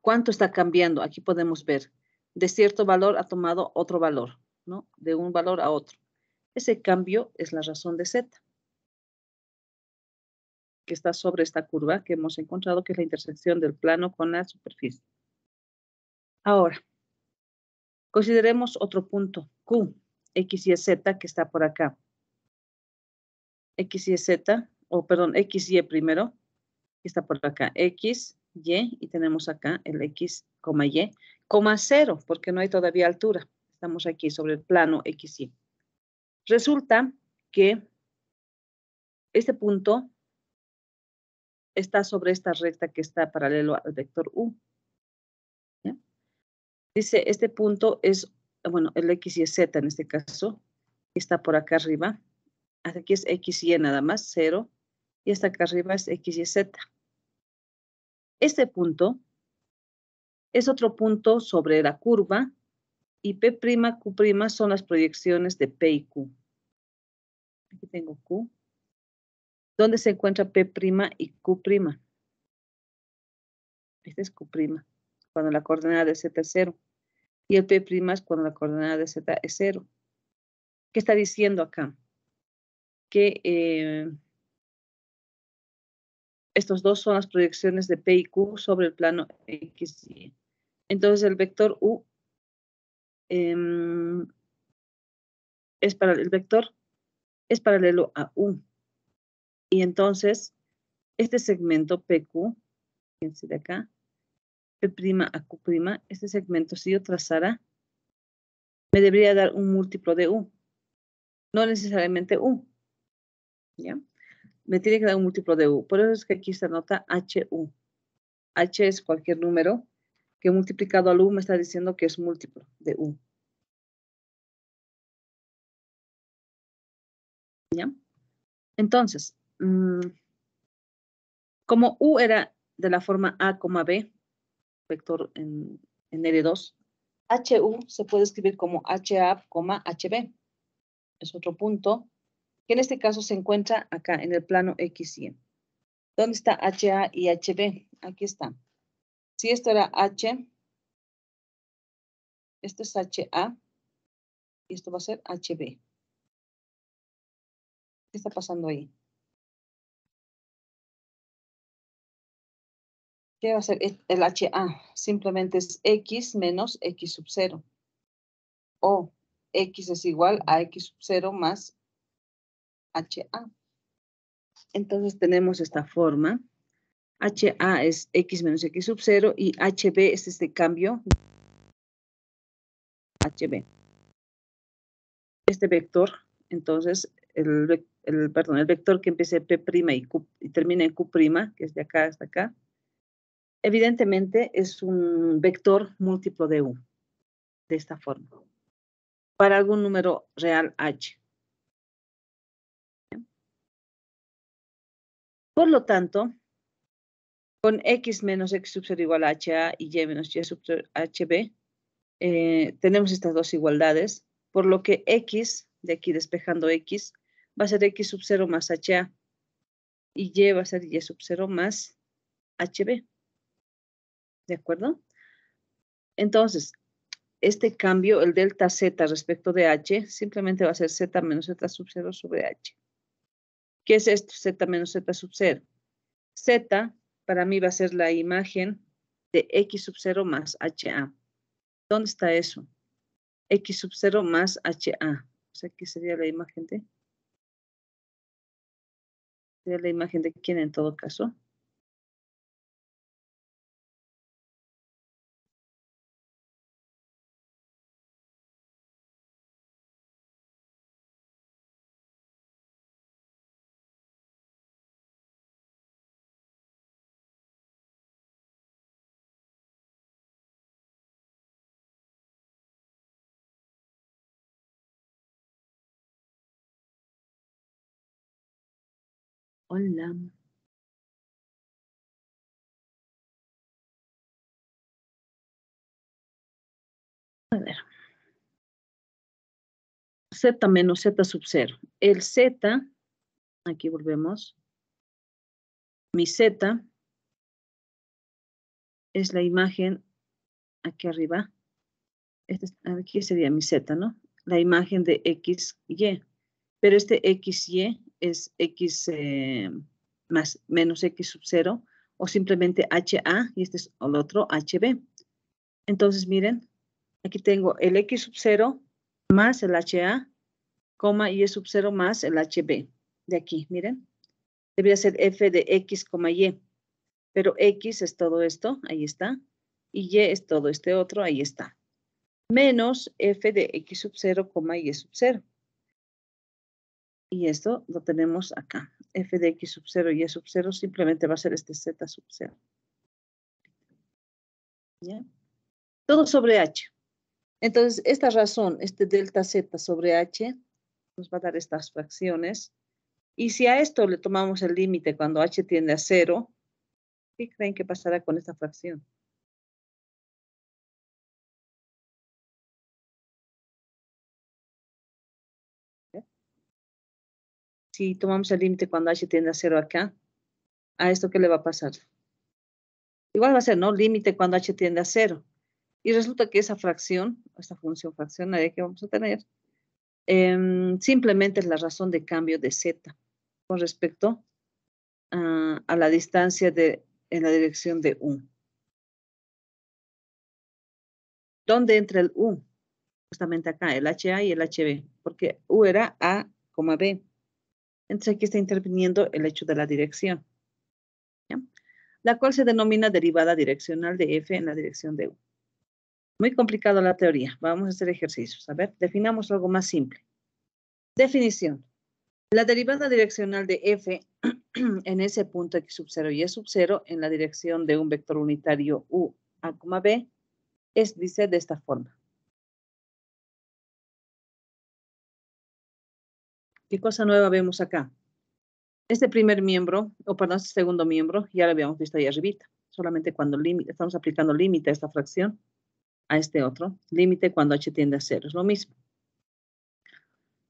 Speaker 2: ¿Cuánto está cambiando? Aquí podemos ver. De cierto valor ha tomado otro valor, ¿no? De un valor a otro. Ese cambio es la razón de Z, que está sobre esta curva que hemos encontrado, que es la intersección del plano con la superficie. Ahora, consideremos otro punto, Q, X, Y, Z, que está por acá. X, Y, Z, o perdón, X, Y primero, que está por acá, X, Y, y tenemos acá el X, Y, coma cero, porque no hay todavía altura. Estamos aquí sobre el plano X, Y. Resulta que este punto está sobre esta recta que está paralelo al vector U. Dice, este punto es, bueno, el X, Y, Z en este caso, está por acá arriba, hasta aquí es X, Y nada más, cero. y hasta acá arriba es X, Y, Z. Este punto es otro punto sobre la curva y P', Q' son las proyecciones de P y Q. Aquí tengo Q. ¿Dónde se encuentra P' y Q'? Este es Q', cuando la coordenada de Z es 0. Y el P' es cuando la coordenada de Z es cero. ¿Qué está diciendo acá? Eh, estos dos son las proyecciones de P y Q sobre el plano X y Entonces el vector U em, es el vector es paralelo a U. Y entonces este segmento PQ, fíjense de acá, P' a Q', este segmento si yo trazara, me debería dar un múltiplo de U. No necesariamente U, ¿ya? Me tiene que dar un múltiplo de u. Por eso es que aquí se anota HU. H es cualquier número que multiplicado al u
Speaker 3: me está diciendo que es múltiplo de u.
Speaker 1: ¿Ya? Entonces, mm,
Speaker 2: como u era de la forma a, b, vector en, en L2, HU se puede escribir como HA, HB. Es otro punto que en este caso se encuentra acá en el plano X, XY. E. ¿Dónde está HA y HB? Aquí está. Si esto era H,
Speaker 1: esto es HA y esto va a ser HB. ¿Qué está pasando ahí?
Speaker 2: ¿Qué va a ser el HA? Simplemente es X menos X sub 0. O X es igual a X sub 0 más a, Entonces tenemos esta forma. A es X menos X sub 0 y HB es este cambio. HB. Este vector, entonces, el, perdón, el vector que empieza en P' y, y termina en Q', que es de acá hasta acá, evidentemente es un vector múltiplo de U, de esta forma, para algún número real H.
Speaker 3: Por lo tanto,
Speaker 2: con x menos x sub 0 igual a ha y y menos y sub hb, eh, tenemos estas dos igualdades, por lo que x, de aquí despejando x, va a ser x sub 0 más ha y y va a ser y sub 0 más hb. ¿De acuerdo? Entonces, este cambio, el delta z respecto de h, simplemente va a ser z menos z sub 0 sobre h. ¿Qué es esto? Z menos Z sub 0. Z para mí va a ser la imagen de X sub 0 más HA. ¿Dónde está eso? X sub 0 más HA. O sea, ¿qué sería la
Speaker 1: imagen de? Sería la imagen de quién en todo caso. Z menos Z
Speaker 3: sub 0. El Z, aquí volvemos. Mi
Speaker 2: Z es la imagen aquí arriba. Este aquí sería mi Z, ¿no? La imagen de x y pero este XY es X eh, más menos X sub 0 o simplemente HA y este es el otro HB. Entonces, miren, aquí tengo el X sub 0 más el HA, coma Y sub 0 más el HB de aquí, miren. Debería ser F de X, Y, pero X es todo esto, ahí está, y Y es todo este otro, ahí está, menos F de X sub 0, Y sub 0. Y esto lo tenemos acá. f de x sub 0 y e sub 0 simplemente va a ser este z sub 0. ¿Ya? Todo sobre h. Entonces, esta razón, este delta z sobre h, nos va a dar estas fracciones. Y si a esto le tomamos el límite cuando h tiende a 0,
Speaker 1: ¿qué creen que pasará con esta fracción?
Speaker 2: si tomamos el límite cuando h tiende a cero acá, ¿a esto qué le va a pasar? Igual va a ser, ¿no? Límite cuando h tiende a cero. Y resulta que esa fracción, esta función fraccionaria ¿eh? que vamos a tener, em, simplemente es la razón de cambio de z con respecto a la distancia de, en la dirección de u. ¿Dónde entra el u? Justamente acá, el HA y el HB, porque u era A, B. Entonces aquí está interviniendo el hecho de la dirección, la cual se denomina derivada direccional de f en la dirección de u. Muy complicado la teoría. Vamos a hacer ejercicios. A ver, definamos algo más simple. Definición. La derivada direccional de f en ese punto x sub 0 y e sub 0 en la dirección de un vector unitario u a, b es,
Speaker 3: dice de esta forma.
Speaker 2: ¿Qué cosa nueva vemos acá? Este primer miembro, o perdón, este segundo miembro, ya lo habíamos visto ahí arribita. Solamente cuando límite, estamos aplicando límite a esta fracción, a este otro. Límite cuando h tiende a cero, es lo mismo.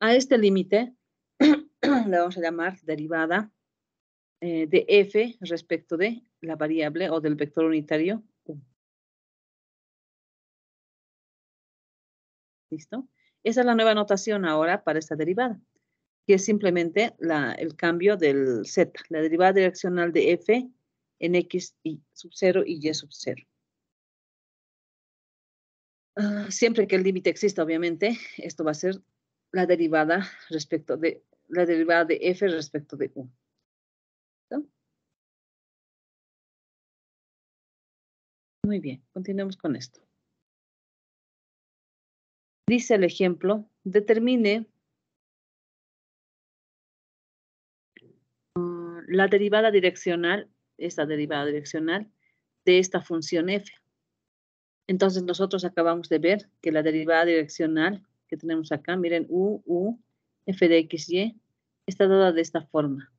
Speaker 2: A este límite le vamos a llamar derivada eh, de f respecto de la variable o del vector unitario u. ¿Listo? Esa es la nueva notación ahora para esta derivada que es simplemente el cambio del z, la derivada direccional de f en x y sub 0 y y sub 0. Ah, siempre que el límite exista, obviamente, esto va a ser la derivada respecto de la derivada de f respecto de u.
Speaker 3: Muy bien, continuemos con esto. Dice el ejemplo, determine
Speaker 2: la derivada direccional, esta derivada direccional de esta función f. Entonces nosotros acabamos de ver que la derivada direccional que tenemos acá, miren, u, u, f de x, y, está dada de esta forma.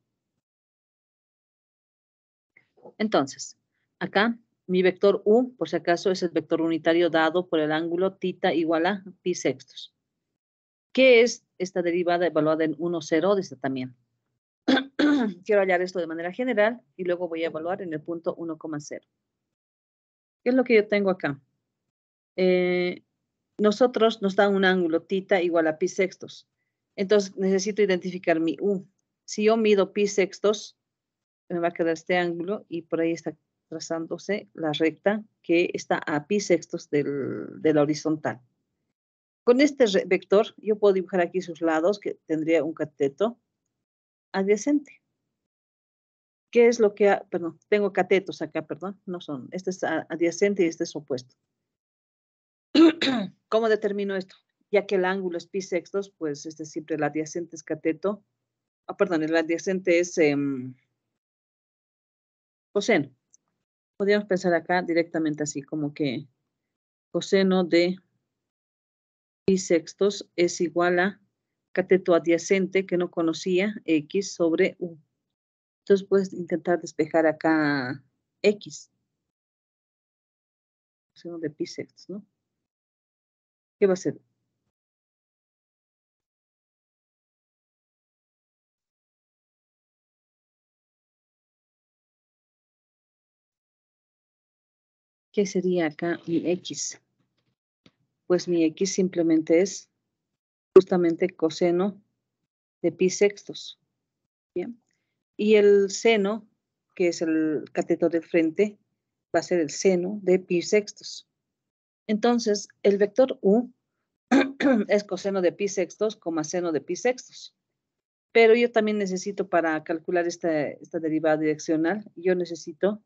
Speaker 2: Entonces, acá mi vector u, por si acaso, es el vector unitario dado por el ángulo tita igual a pi sextos. ¿Qué es esta derivada evaluada en 1, 0 de esta también? quiero hallar esto de manera general y luego voy a evaluar en el punto 1,0. ¿Qué es lo que yo tengo acá? Eh, nosotros nos dan un ángulo tita igual a pi sextos. Entonces necesito identificar mi U. Si yo mido pi sextos, me va a quedar este ángulo y por ahí está trazándose la recta que está a pi sextos del, la horizontal. Con este vector, yo puedo dibujar aquí sus lados, que tendría un cateto adyacente. ¿Qué es lo que, ha, perdón, tengo catetos acá, perdón, no son, este es adyacente y este es opuesto. ¿Cómo determino esto? Ya que el ángulo es pi sextos, pues este siempre el adyacente es cateto, ah, perdón, el adyacente es em, coseno. Podríamos pensar acá directamente así, como que coseno de pi sextos es igual a cateto adyacente que no conocía, x sobre u. Entonces puedes intentar despejar
Speaker 1: acá X. Coseno de pi sextos, ¿no? ¿Qué va a ser? ¿Qué sería acá mi X?
Speaker 2: Pues mi X simplemente es justamente coseno de pi sextos. Bien y el seno, que es el cateto de frente, va a ser el seno de pi sextos. Entonces, el vector u es coseno de pi sextos, coma seno de pi sextos. Pero yo también necesito para calcular esta, esta derivada direccional, yo necesito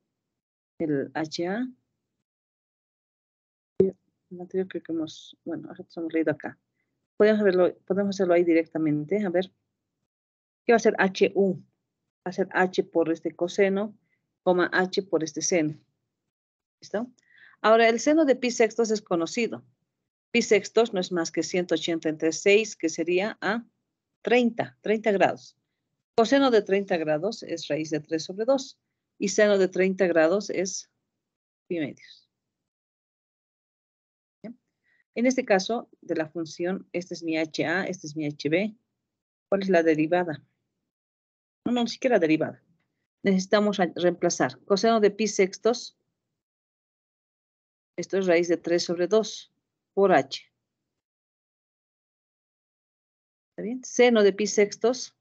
Speaker 2: el HA. No creo que hemos, bueno, hemos leído acá. Podemos, podemos hacerlo ahí directamente, a ver. ¿Qué va a ser HU? hacer h por este coseno, coma h por este seno. ¿Listo? Ahora, el seno de pi sextos es conocido. Pi sextos no es más que 180 entre 6, que sería a 30, 30 grados. Coseno de 30 grados es raíz de 3 sobre 2. Y seno de 30 grados es pi medios. En este caso de la función, este es mi HA, este es mi HB. ¿Cuál es la derivada? No, no, ni siquiera derivada. Necesitamos reemplazar coseno de pi sextos. Esto es raíz de 3 sobre 2
Speaker 1: por h. ¿Está bien? Seno de pi sextos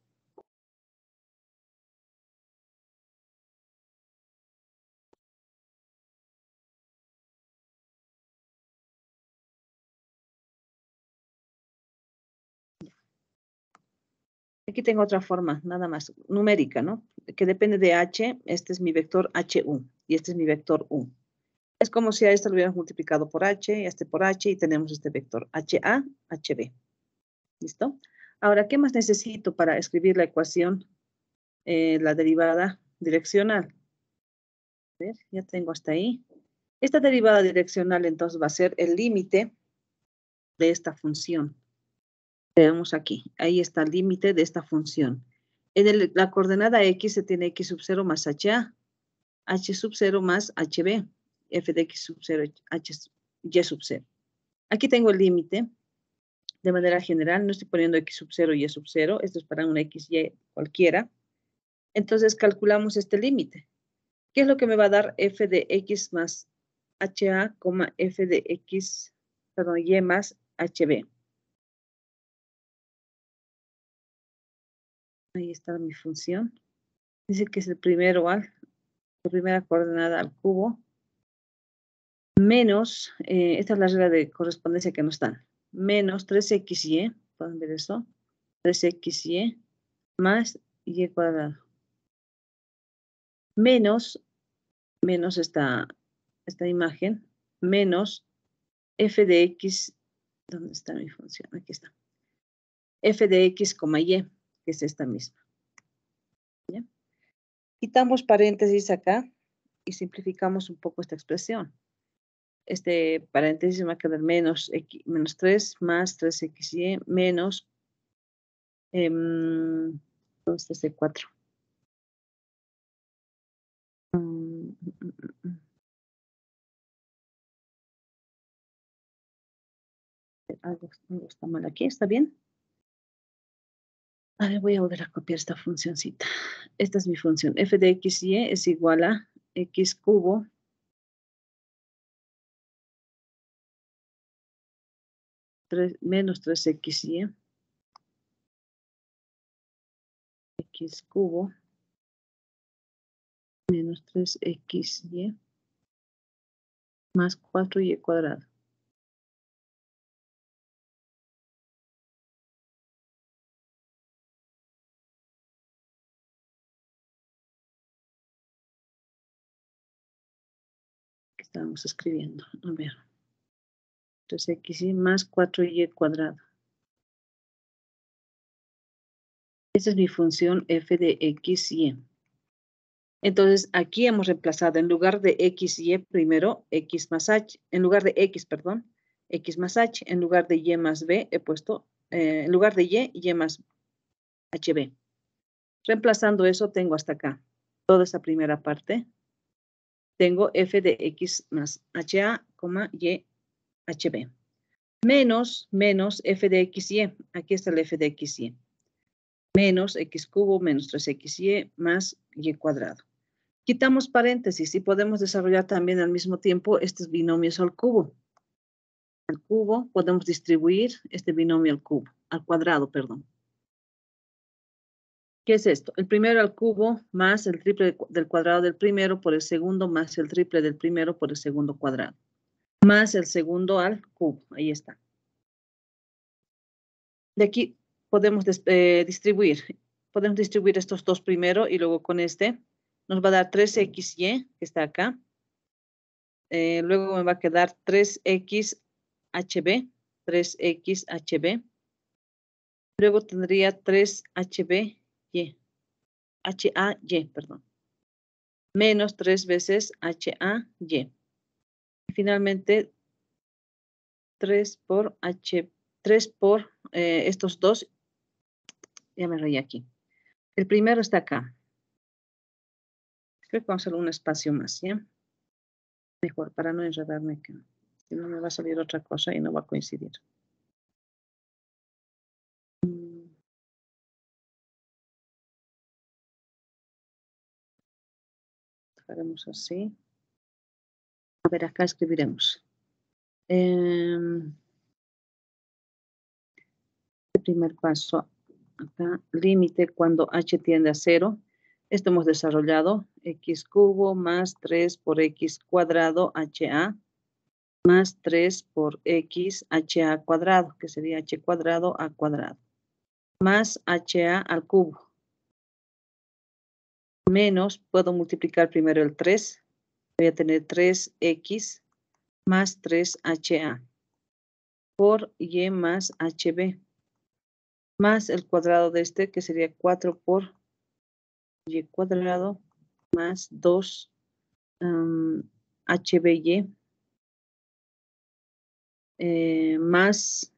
Speaker 2: Aquí tengo otra forma, nada más, numérica, ¿no? Que depende de h, este es mi vector h HU y este es mi vector U. Es como si a este lo hubiéramos multiplicado por h, este por h, y tenemos este vector HA, HB. ¿Listo? Ahora, ¿qué más necesito para escribir la ecuación, eh, la derivada direccional? A ver, ya tengo hasta ahí. Esta derivada direccional entonces va a ser el límite de esta función. Veamos aquí, ahí está el límite de esta función. En la coordenada x se tiene x sub 0 más a, h sub 0 más hb, f de x sub 0, h, y sub 0. Aquí tengo el límite de manera general, no estoy poniendo x sub 0 y sub 0, esto es para una y cualquiera. Entonces calculamos este límite. ¿Qué es lo que me va a dar f de x más ha, f de x, perdón, y más hb? Ahí está mi función. Dice que es el primero al, la primera coordenada al cubo, menos, eh, esta es la regla de correspondencia que nos dan, menos 3xy, pueden ver eso, 3xy más y e cuadrado. Menos, menos esta, esta imagen, menos f de x, ¿dónde está mi función? Aquí está. f de x, y es esta misma. ¿Ya? Quitamos paréntesis acá y simplificamos un poco esta expresión. Este paréntesis va a quedar menos, x, 3 más 3xy menos eh,
Speaker 1: em, 2c4. Mm, mm, mm, algo, algo está mal aquí, ¿está bien?
Speaker 3: A ver, voy a volver a copiar esta funcióncita. Esta es mi función. f de xy e es igual a
Speaker 1: x cubo menos 3xy, e. x cubo, menos 3xy, e. más 4y cuadrado. Estamos escribiendo. A ver. Entonces x y más 4y cuadrado.
Speaker 2: Esa es mi función f de x y e. Entonces, aquí hemos reemplazado en lugar de x y e, primero, x más h, en lugar de x, perdón, x más h, en lugar de y más b, he puesto, eh, en lugar de y, y más hb. Reemplazando eso, tengo hasta acá toda esa primera parte tengo f de x más h ha, y, hb. Menos, menos f de x y Aquí está el f de x xy. Menos x cubo menos 3xy más y cuadrado. Quitamos paréntesis y podemos desarrollar también al mismo tiempo estos binomios al cubo. Al cubo podemos distribuir este binomio al cubo, al cuadrado, perdón. ¿Qué es esto? El primero al cubo más el triple del cuadrado del primero por el segundo más el triple del primero por el segundo cuadrado. Más el segundo al cubo. Ahí está. De aquí podemos eh, distribuir. Podemos distribuir estos dos primero y luego con este. Nos va a dar 3xy, que está acá. Eh, luego me va a quedar 3xhb. 3xhb. Luego tendría 3hb y. H-A-Y, perdón. Menos tres veces H-A-Y. Finalmente, 3 por H, 3 por eh, estos dos. Ya me reí aquí. El primero está acá. Creo que vamos a hacer un espacio más, ¿ya? Mejor, para no enredarme acá. Si no, me va a salir otra
Speaker 3: cosa
Speaker 1: y no va a coincidir. haremos así. A ver, acá escribiremos. Em,
Speaker 2: el primer paso, acá, límite cuando h tiende a cero, Esto hemos desarrollado, x cubo más 3 por x cuadrado ha más 3 por x ha cuadrado, que sería h cuadrado a cuadrado, más ha al cubo menos, puedo multiplicar primero el 3. Voy a tener 3x más 3ha por y más hb más el cuadrado de este que sería 4 por y cuadrado más 2
Speaker 3: hby eh, más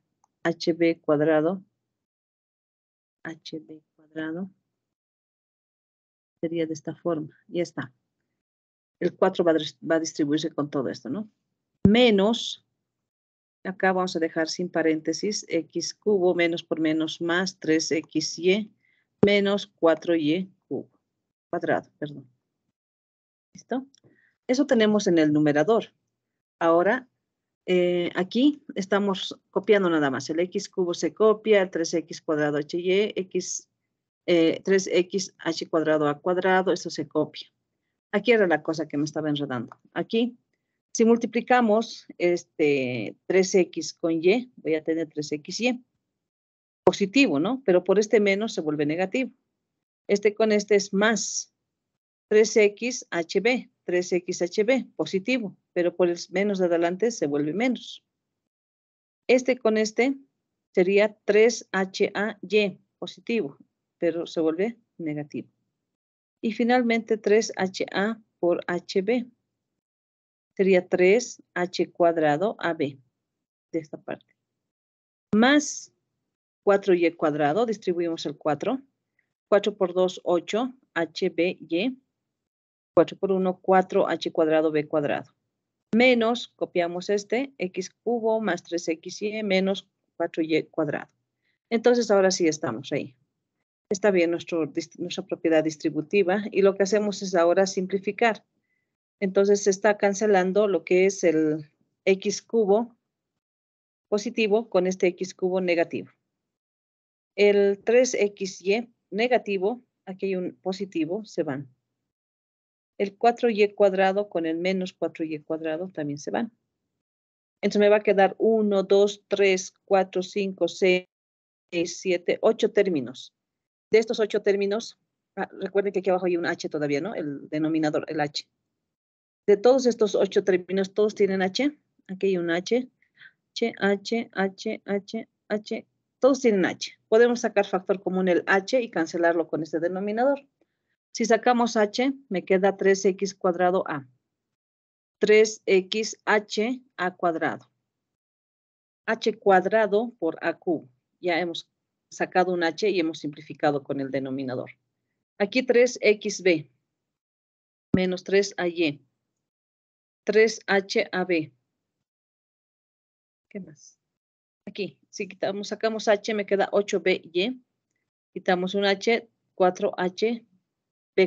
Speaker 3: hb cuadrado hb
Speaker 2: cuadrado sería de esta forma. Ya está. El 4 va, a distribuirse con todo esto, ¿no? Menos, acá vamos a dejar sin paréntesis, x cubo menos por menos más 3xy menos 4y cuadrado, perdón. ¿Listo? Eso tenemos en el numerador. Ahora, eh, aquí estamos copiando nada más. El x cubo se copia, el 3x cuadrado y x 3x eh, cuadrado a cuadrado, eso se copia. Aquí era la cosa que me estaba enredando. Aquí, si multiplicamos este 3x con y, voy a tener 3xy. Positivo, ¿no? Pero por este menos se vuelve negativo. Este con este es más 3xhb, 3xhb, positivo, pero por el menos de adelante se vuelve menos. Este con este sería 3HAY, positivo, pero se vuelve negativo. Y finalmente 3HA por HB. Sería 3H cuadrado AB de esta parte. Más 4Y cuadrado, distribuimos el 4. 4 por 2, 8, HBY. 4 por 1, 4, H cuadrado, B cuadrado. Menos, copiamos este, X cubo más 3XY menos 4Y cuadrado. Entonces ahora sí estamos ahí está bien nuestro, nuestra propiedad distributiva y lo que hacemos es ahora simplificar. Entonces se está cancelando lo que es el x cubo positivo con este x cubo negativo. El 3xy negativo, aquí hay un positivo, se van. El 4y cuadrado con el menos 4y cuadrado también se van. Entonces me va a quedar 1, 2, 3, 4, 5, 6, 7, 8 términos de estos ocho términos, ah, recuerden que aquí abajo hay un H todavía, ¿no? El denominador, el H. De todos estos ocho términos, todos tienen H. Aquí hay un H. H, H, H, H, H. Todos tienen H. Podemos sacar factor común el H y cancelarlo con este denominador. Si sacamos H, me queda 3X cuadrado A. 3 h A cuadrado. H cuadrado por AQ. Ya hemos sacado un H y hemos simplificado con el denominador. Aquí 3XB menos 3AY. 3HAB. ¿Qué más? Aquí, si quitamos, sacamos H, me queda 8BY. Quitamos un H, 4HB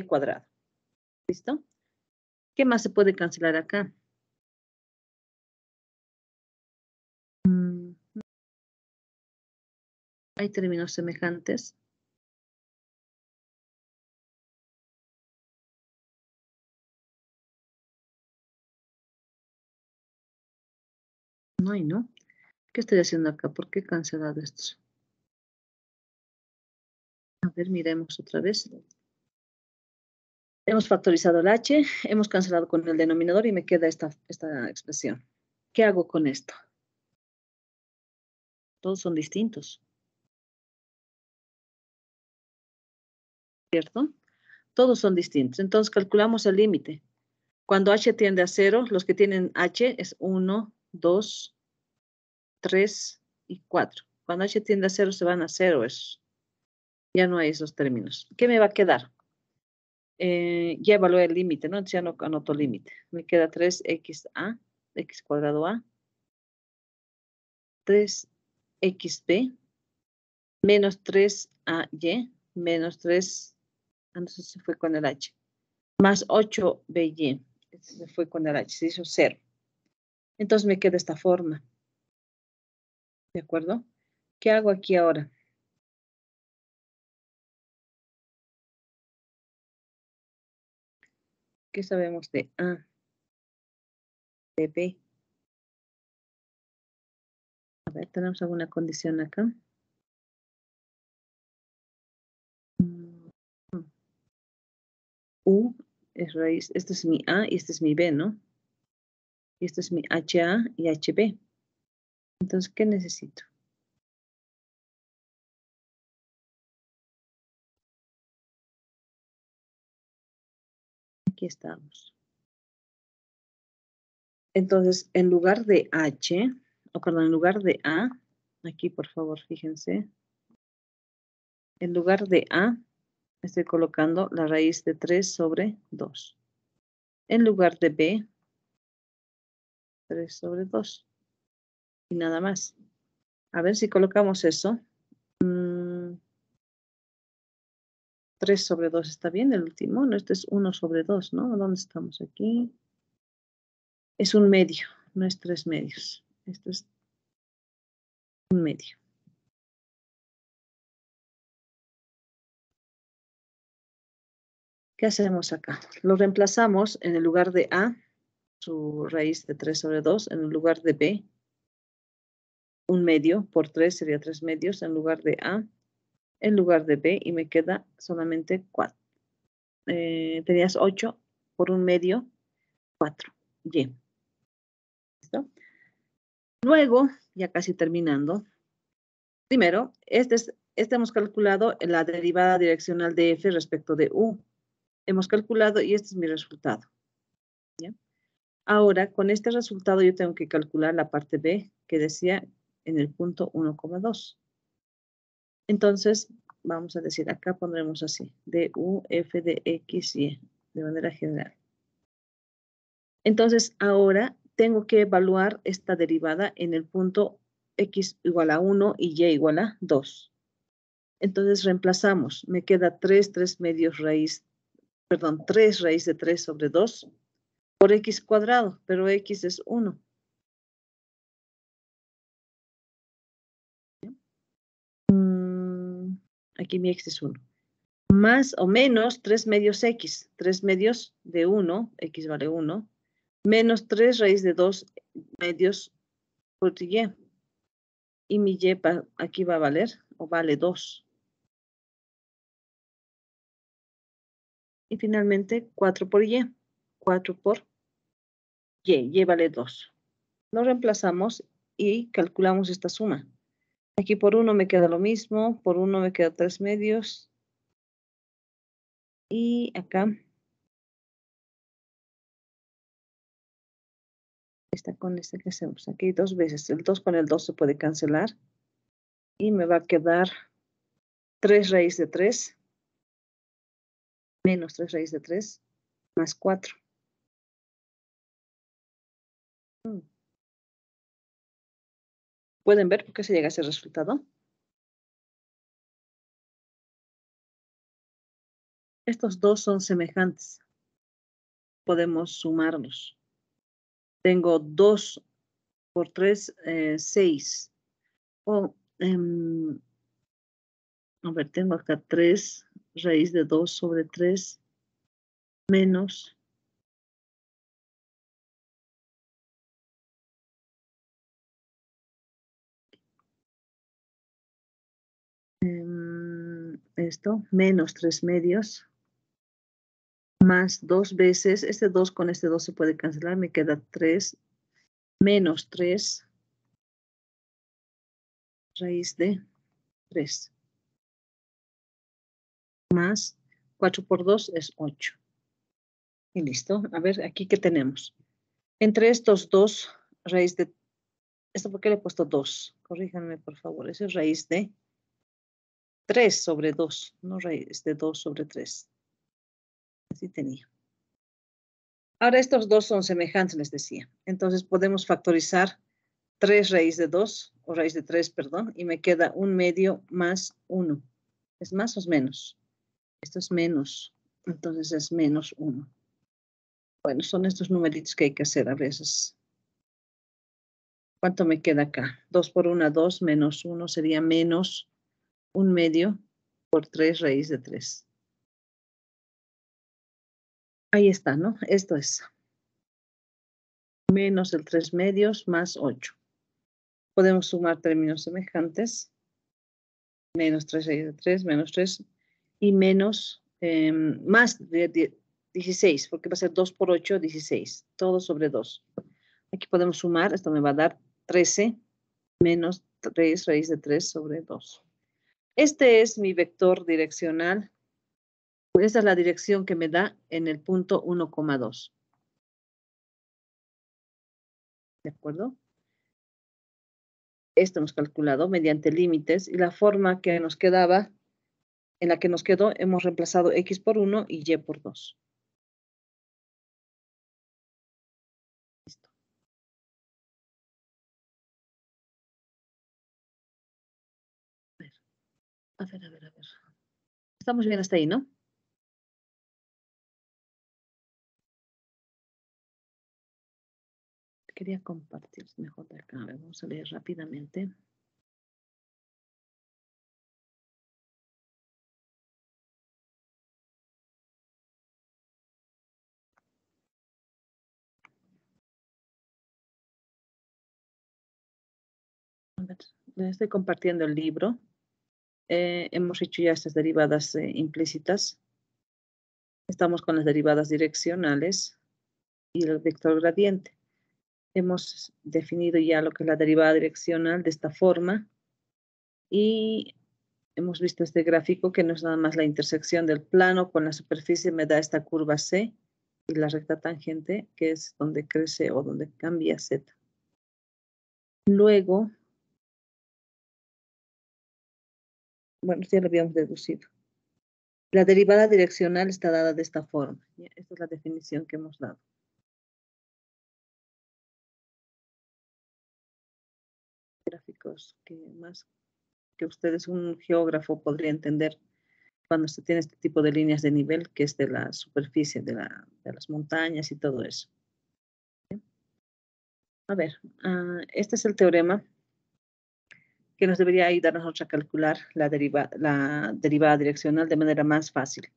Speaker 2: cuadrado. ¿Listo?
Speaker 3: ¿Qué más se puede cancelar acá?
Speaker 1: Hay términos semejantes. No hay, ¿no? ¿Qué estoy haciendo acá? ¿Por qué he cancelado esto?
Speaker 2: A ver, miremos otra vez. Hemos factorizado el h, hemos cancelado con el denominador y me queda esta, esta expresión. ¿Qué hago con esto?
Speaker 3: Todos son distintos.
Speaker 2: ¿cierto? Todos son distintos. Entonces calculamos el límite. Cuando h tiende a 0, los que tienen h es 1, 2, 3 y 4. Cuando h tiende a 0 se van a 0 Ya no hay esos términos. ¿Qué me va a quedar? Eh, ya evalué el límite, ¿no? ya no anoto límite. Me queda 3xa, x cuadrado a, 3xb, menos 3ay, menos 3 entonces se fue con el H. Más 8 by se fue con el H, se hizo 0. Entonces me queda esta forma.
Speaker 1: ¿De acuerdo? ¿Qué hago aquí ahora? ¿Qué sabemos de A? De B. A ver, ¿tenemos alguna condición acá?
Speaker 3: U es raíz, esto es mi A y este es mi B, ¿no? Y esto es mi HA y HB.
Speaker 1: Entonces, ¿qué necesito? Aquí estamos. Entonces, en lugar de H, o perdón, en
Speaker 2: lugar de A, aquí por favor, fíjense, en lugar de A, estoy colocando la raíz de 3 sobre 2. En lugar de B, 3 sobre 2. Y nada más. A ver si colocamos eso. 3 mm. sobre 2 está bien, el último. No, este es 1 sobre 2, ¿no? ¿Dónde estamos aquí? Es un medio, no es 3 medios. Esto es
Speaker 1: un medio. ¿Qué hacemos acá? Lo reemplazamos en el
Speaker 2: lugar de A, su raíz de 3 sobre 2, en el lugar de B, un medio por 3 sería 3 medios, en lugar de A, en lugar de B, y me queda solamente 4. Eh, tenías 8 por un medio, 4, Bien. ¿Listo? Luego, ya casi terminando, primero, este este hemos calculado la derivada direccional de f respecto de u hemos calculado y este es mi resultado. Ahora, con este resultado yo tengo que calcular la parte B que decía en el punto 1,2. Entonces, vamos a decir, acá pondremos así, du, F, de X, Y, de manera general. Entonces, ahora tengo que evaluar esta derivada en el punto X igual a 1 y Y igual a 2. Entonces, reemplazamos. Me queda 3, 3 medios raíz perdón, 3 raíz de 3 sobre 2 por x cuadrado, pero x es 1.
Speaker 1: Mm, aquí mi x es 1.
Speaker 2: Más o menos 3 medios x. 3 medios de 1, x vale 1, menos 3 raíz de 2 medios por y. Y mi y aquí va a valer, o vale 2.
Speaker 3: Y finalmente 4 por Y. 4
Speaker 2: por Y. Y vale 2. Lo reemplazamos y calculamos esta suma. Aquí por 1 me queda lo mismo. Por 1 me queda 3 medios.
Speaker 1: Y acá esta con esta que hacemos aquí dos veces. El 2 con el
Speaker 2: 2 se puede cancelar. Y me va a quedar 3 raíz de 3 menos 3 raíz de 3 más 4.
Speaker 1: ¿Pueden ver por qué se llega a ese resultado?
Speaker 3: Estos dos son semejantes. Podemos
Speaker 2: sumarlos. Tengo 2 por 3, 6. Eh, em, a ver, tengo acá
Speaker 3: 3
Speaker 1: raíz de 2 sobre 3 menos em, esto,
Speaker 2: menos 3 medios más dos veces, este 2 con este 2 se puede cancelar, me queda 3 menos 3
Speaker 3: raíz de 3
Speaker 2: más 4 por 2 es 8. Y listo. A ver, aquí qué tenemos. Entre estos dos, raíz de... ¿Esto por qué le he puesto 2? Corríjanme, por favor. Esa es raíz de 3 sobre 2, no raíz de 2 sobre 3. Así tenía. Ahora estos dos son semejantes, les decía. Entonces podemos factorizar 3 raíz de 2, o raíz de 3, perdón, y me queda 1 medio más 1. ¿Es más o es menos? Esto es menos, entonces es menos 1. Bueno, son estos numeritos que hay que hacer a veces. ¿Cuánto me queda acá? 2 por 1, 2, menos 1 sería menos 1 medio por 3 raíz de 3. Ahí está, ¿no? Esto es menos el 3 medios más 8. Podemos sumar términos semejantes. Menos 3 raíz de 3, menos 3, y menos, em, más 16, porque va a ser 2 por 8, 16, todo sobre 2. Aquí podemos sumar, esto me va a dar 13 menos 3 raíz de 3 sobre 2. Este es mi vector direccional. Esta es la dirección que me da en el punto 1,2. ¿De acuerdo? Esto hemos calculado mediante límites y la forma que nos quedaba en la que nos
Speaker 1: quedó hemos reemplazado x por 1 y y por 2. Listo. A ver, a ver, a ver. Estamos bien hasta ahí, ¿no? Quería compartir mejor de acá. vamos a leer rápidamente.
Speaker 2: estoy compartiendo el libro. Eh, hemos hecho ya estas derivadas eh, implícitas. Estamos con las derivadas direccionales y el vector gradiente. Hemos definido ya lo que es la derivada direccional de esta forma y hemos visto este gráfico que no es nada más la intersección del plano con la superficie, me da esta curva C y la recta tangente que es donde crece o donde cambia Z. Luego
Speaker 3: bueno, ya lo habíamos deducido. La derivada direccional está dada de esta forma. Esta es la definición que hemos dado.
Speaker 2: Gráficos que más que ustedes, un geógrafo, podría entender cuando se tiene este tipo de líneas de nivel, que es de la superficie de, la, de las montañas y todo eso. A ver, ah, este es el teorema que nos debería ayudar a a calcular la, la derivada direccional de manera más fácil.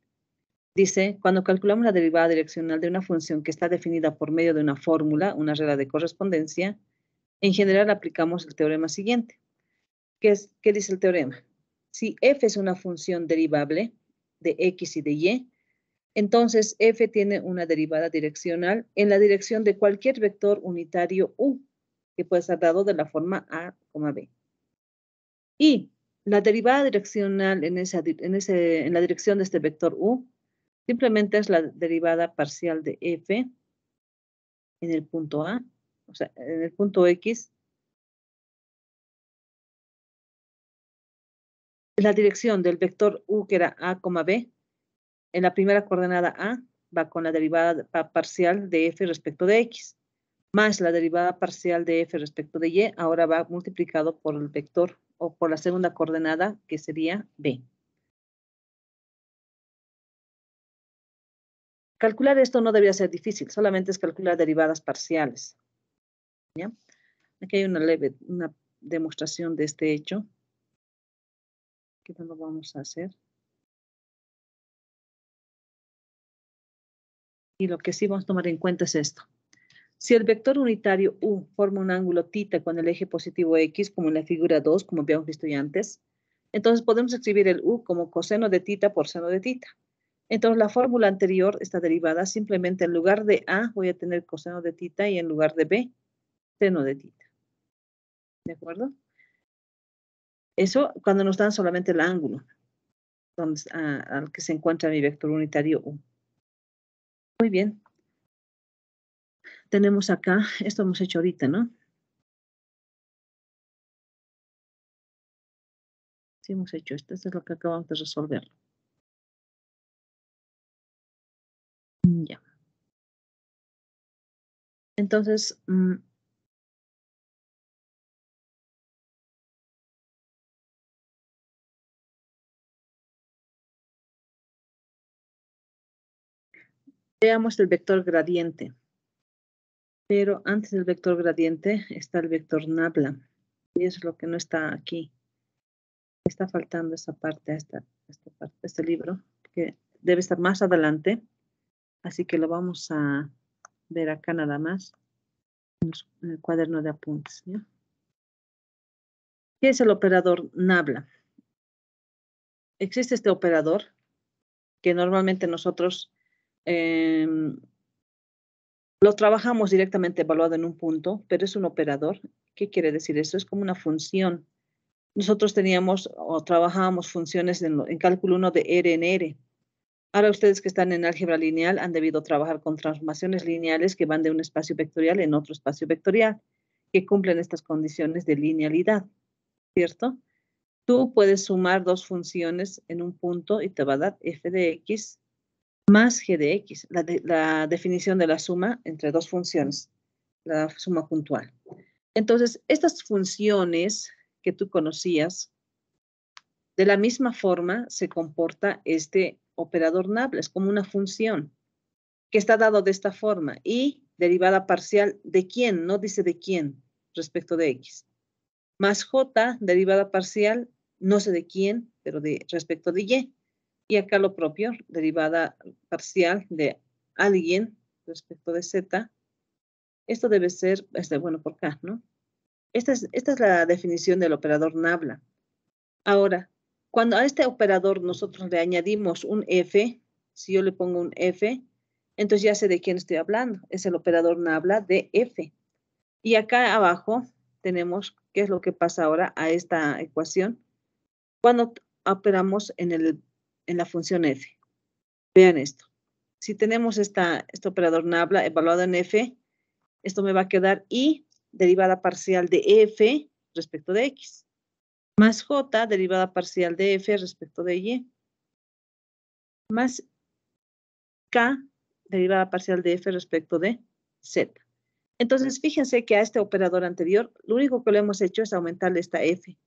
Speaker 2: Dice, cuando calculamos la derivada direccional de una función que está definida por medio de una fórmula, una regla de correspondencia, en general aplicamos el teorema siguiente. ¿Qué, es, qué dice el teorema? Si f es una función derivable de x y de y, entonces f tiene una derivada direccional en la dirección de cualquier vector unitario u, que puede ser dado de la forma a, b. Y la derivada direccional en, en, la dirección de este vector u simplemente es la derivada parcial de f en el punto A, o sea, en el punto X. La dirección del vector u que era A, B, en la primera coordenada A va con la derivada parcial de f respecto de x, más la derivada parcial de f respecto de y, ahora va multiplicado por el vector o por la segunda coordenada, que sería B.
Speaker 3: Calcular esto no debería ser difícil, solamente es
Speaker 2: calcular derivadas parciales. Aquí hay una leve una demostración de este hecho. ¿Qué no lo vamos a hacer.
Speaker 3: Y lo que sí vamos a tomar en cuenta es
Speaker 2: esto. Si el vector unitario U forma un ángulo tita con el eje positivo X, como en la figura 2, como habíamos visto ya antes, entonces podemos escribir el U como coseno de tita por seno de tita. Entonces la fórmula anterior está derivada, simplemente en lugar de A voy a tener coseno de tita, y en lugar de B, seno de tita. ¿De acuerdo? Eso cuando nos dan solamente el ángulo donde, ah, al que se encuentra mi vector unitario U.
Speaker 3: Muy bien tenemos acá, esto hemos hecho ahorita, ¿no?
Speaker 1: Sí, hemos hecho esto, esto es lo que acabamos de resolver. Mm, ya. Entonces, mm, veamos el vector gradiente.
Speaker 2: Pero antes del vector gradiente está el vector nabla. Y eso es lo que no está aquí. Está faltando esa parte, esta, este libro, que debe estar más adelante. Así que lo vamos a ver acá nada más, en el cuaderno de apuntes. ¿Qué es el operador nabla? Existe este operador que normalmente nosotros em, lo trabajamos directamente evaluado en un punto, pero es un operador. ¿Qué quiere decir eso? Es como una función. Nosotros teníamos o trabajábamos funciones en, cálculo 1 de R en R. Ahora ustedes que están en álgebra lineal han debido trabajar con transformaciones lineales que van de un espacio vectorial en otro espacio vectorial, que cumplen estas condiciones de linealidad, ¿cierto? Tú puedes sumar dos funciones en un punto y te va a dar f de x más g de x, la, la definición de la suma entre dos funciones, la suma puntual. Entonces, estas funciones que tú conocías, de la misma forma se comporta este operador Nabla, es como una función que está dado de esta forma y derivada parcial de quién, no dice de quién respecto de x. Más j, derivada parcial, no sé de quién, pero de respecto de y. Y acá lo propio, derivada parcial de alguien respecto de z. Esto debe ser, este, bueno, por acá, ¿no? Esta es, esta es la definición del operador nabla. Ahora, cuando a este operador nosotros le añadimos un f, si yo le pongo un f, entonces ya sé de quién estoy hablando. Es el operador nabla de f. Y acá abajo tenemos qué es lo que pasa ahora a esta ecuación cuando operamos en el en la función f. Vean esto. Si tenemos esta, este operador nabla evaluado en f, esto me va a quedar y derivada parcial de f respecto de x, más j derivada parcial de f respecto de y, más k derivada parcial de f respecto de z. Entonces, fíjense que a este operador anterior, lo único que le hemos hecho es aumentarle esta f.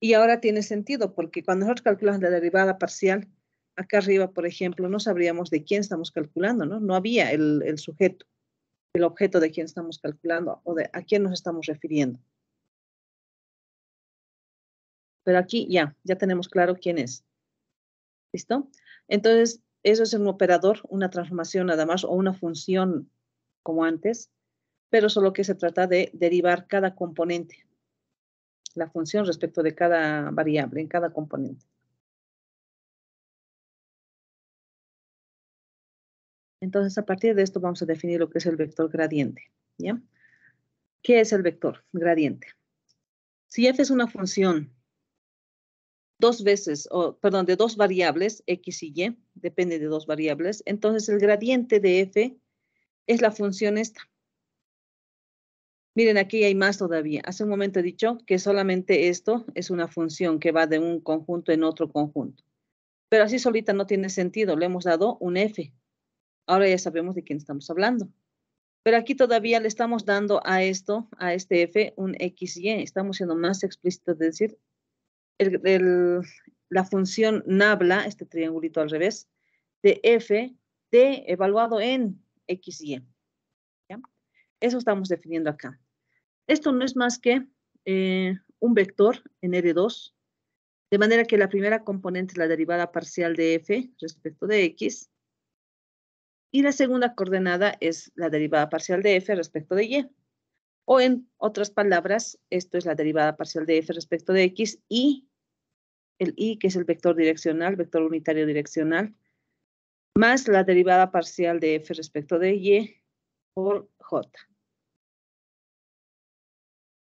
Speaker 2: Y ahora tiene sentido, porque cuando nosotros calculamos la derivada parcial, acá arriba, por ejemplo, no sabríamos de quién estamos calculando, ¿no? No había el, sujeto, el objeto de quién estamos calculando o de a quién nos estamos refiriendo. Pero aquí ya, ya tenemos claro quién es. ¿Listo? Entonces, eso es un operador, una transformación nada más o una función como antes, pero solo que se trata de derivar cada componente la función respecto de cada variable, en cada componente.
Speaker 3: Entonces, a partir de esto vamos a definir lo que es
Speaker 2: el vector gradiente. ¿ya? ¿Qué es el vector gradiente? Si f es una función dos veces, o perdón, de dos variables, x y y, depende de dos variables, entonces el gradiente de f es la función esta, Miren, aquí hay más todavía. Hace un momento he dicho que solamente esto es una función que va de un conjunto en otro conjunto. Pero así solita no tiene sentido. Le hemos dado un f. Ahora ya sabemos de quién estamos hablando. Pero aquí todavía le estamos dando a esto, a este f, un y. Estamos siendo más explícitos de decir la función nabla, este triangulito al revés, de f de evaluado en xy. Eso estamos definiendo acá. Esto no es más que eh, un vector en R2, de manera que la primera componente es la derivada parcial de f respecto de x, y la segunda coordenada es la derivada parcial de f respecto de y. O en otras palabras, esto es la derivada parcial de f respecto de x y el i, que es el vector direccional, vector unitario direccional, más la derivada parcial de f respecto de y por j.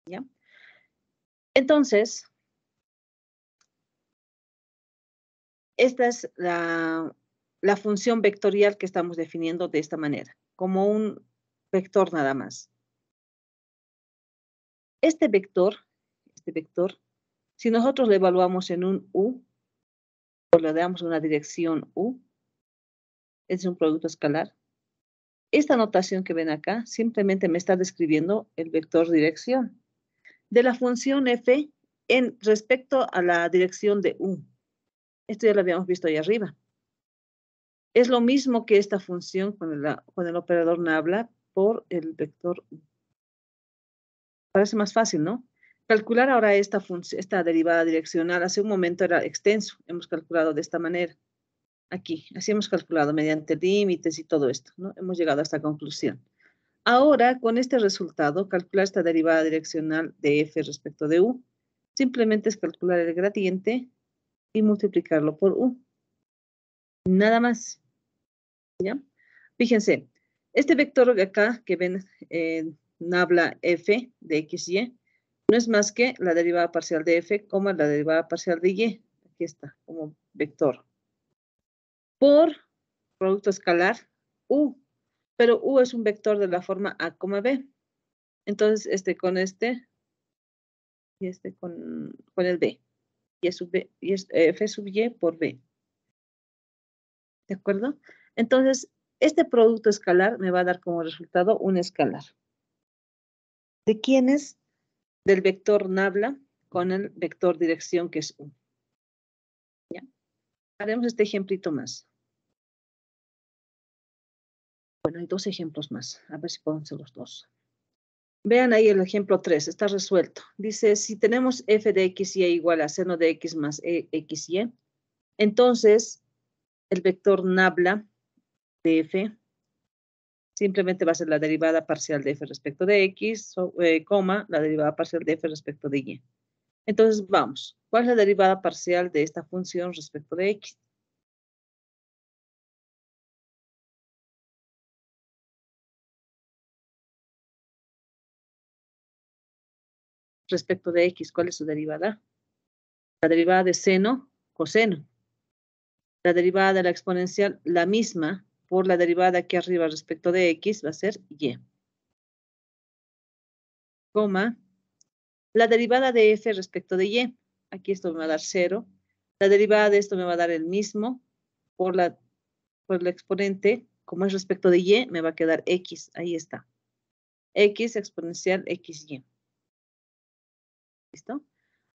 Speaker 2: ¿ya? Entonces, esta es la, función vectorial que estamos definiendo de esta manera, como un vector nada más. Este vector, este vector, si nosotros lo evaluamos en un U, o le damos una dirección U, es un producto escalar. Esta notación que ven acá simplemente me está describiendo el vector dirección de la función f en respecto a la dirección de u. Esto ya lo habíamos visto ahí arriba. Es lo mismo que esta función con el, con el operador nabla por el vector u. Parece más fácil, ¿no? Calcular ahora esta, esta derivada direccional. Hace un momento era extenso. Hemos calculado de esta manera. Aquí, así hemos calculado mediante límites y todo esto. ¿no? Hemos llegado a esta conclusión. Ahora, con este resultado, calcular esta derivada direccional de f respecto de u. Simplemente es calcular el gradiente y multiplicarlo por u. Nada más. ¿Ya? Fíjense, este vector de acá que ven eh, en f de x, y, no es más que la derivada parcial de f, coma la derivada parcial de y. Aquí está, como vector. Por producto escalar u pero U es un vector de la forma A, B. Entonces, este con este y este con, el B. Y, es y es eh, F sub Y por B. ¿De acuerdo? Entonces, este producto escalar me va a dar como resultado un escalar. ¿De quién es? Del vector nabla con el vector dirección que es U. ¿Ya? Haremos este ejemplito más. Bueno, hay dos ejemplos más, a ver si pueden ser los dos. Vean ahí el ejemplo 3, está resuelto. Dice, si tenemos f de x y e igual a seno de x más e, xy, e, entonces el vector nabla de f simplemente va a ser la derivada parcial de f respecto de x, eh, coma, la derivada parcial de f respecto de y. E. Entonces, vamos, ¿cuál es la derivada parcial de esta función respecto de x?
Speaker 1: respecto de x,
Speaker 2: ¿cuál es su derivada? La derivada de seno, coseno. La derivada de la exponencial, la misma por la derivada aquí arriba respecto de x, va a ser y. Coma. La derivada de f respecto de y. Aquí esto me va a dar cero. La derivada de esto me va a dar el mismo por, la, por el exponente. Como es respecto de y, me va a quedar x. Ahí está. x exponencial xy. ¿Listo?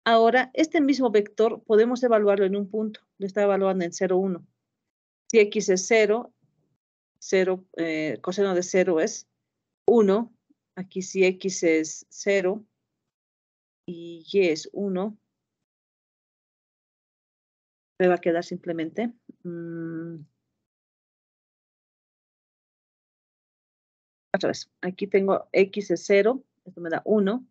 Speaker 2: Ahora, este mismo vector podemos evaluarlo en un punto. Lo está evaluando en 0, 1. Si x es 0, 0 eh, coseno de 0 es 1. Aquí si x es 0 y y
Speaker 1: es 1, me va a quedar simplemente mm,
Speaker 2: otra vez, aquí tengo x es 0, esto me da 1,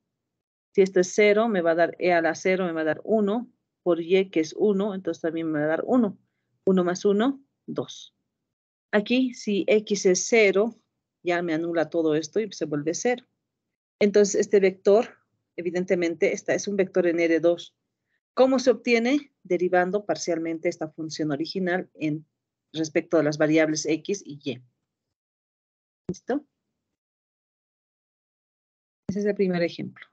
Speaker 2: si esto es 0, me va a dar e a la 0, me va a dar 1. Por y, que es 1, entonces también me va a dar 1. 1 más 1, 2. Aquí, si x es 0, ya me anula todo esto y se vuelve 0. Entonces, este vector, evidentemente, es un vector en R2. ¿Cómo se obtiene? Derivando parcialmente esta función original en respecto a las variables x y y. ¿Listo?
Speaker 3: Ese es el primer ejemplo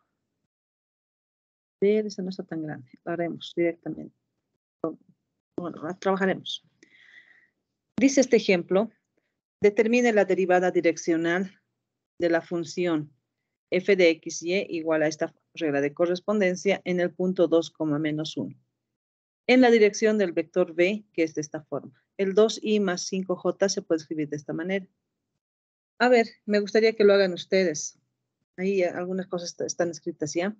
Speaker 2: esa no está tan grande, lo haremos directamente. Bueno, trabajaremos. Dice este ejemplo, determine la derivada direccional de la función f de x y igual a esta regla de correspondencia en el punto 2, menos 1. En la dirección del vector b, que es de esta forma. El 2i más 5j se puede escribir de esta manera. A ver, me gustaría que lo hagan ustedes. Ahí algunas cosas están escritas ya.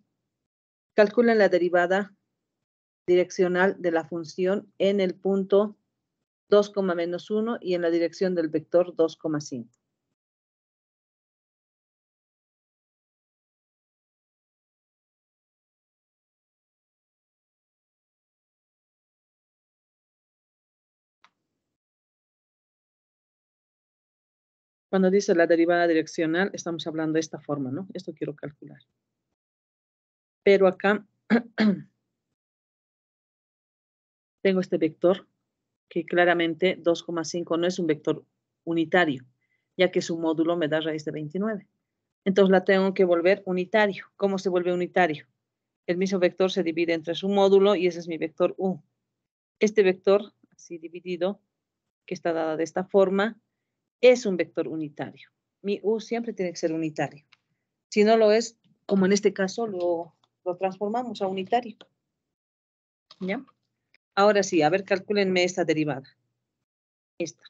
Speaker 2: Calcula la derivada direccional de la función en el punto
Speaker 1: 2,-1 y en la dirección del vector 2,5. Cuando dice la derivada
Speaker 3: direccional, estamos hablando de esta forma, ¿no? Esto quiero calcular pero acá
Speaker 2: tengo este vector que claramente 2,5 no es un vector unitario, ya que su módulo me da raíz de 29. Entonces la tengo que volver unitario. ¿Cómo se vuelve unitario? El mismo vector se divide entre su módulo y ese es mi vector U. Este vector, así dividido, que está dado de esta forma, es un vector unitario. Mi U siempre tiene que ser unitario. Si no lo es, como en este caso, lo lo transformamos a unitario. ¿Ya? Ahora sí, a ver, calcúlenme esta derivada. Esta.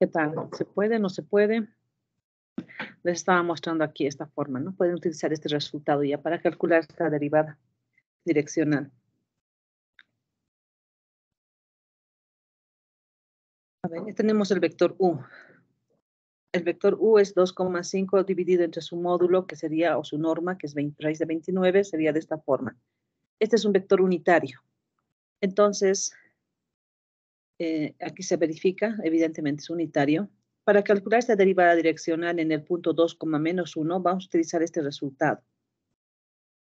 Speaker 2: ¿Qué tal? ¿Se puede? ¿No se puede? Les estaba mostrando aquí esta forma, ¿no? Pueden utilizar este resultado ya para calcular esta derivada direccional.
Speaker 3: A ver, tenemos
Speaker 2: el vector U. El vector U es 2,5 dividido entre su módulo, que sería, o su norma, que es raíz de 29, sería de esta forma. Este es un vector unitario. Entonces, eh, aquí se verifica, evidentemente es unitario. Para calcular esta derivada direccional en el punto 2, menos 1, vamos a utilizar este resultado.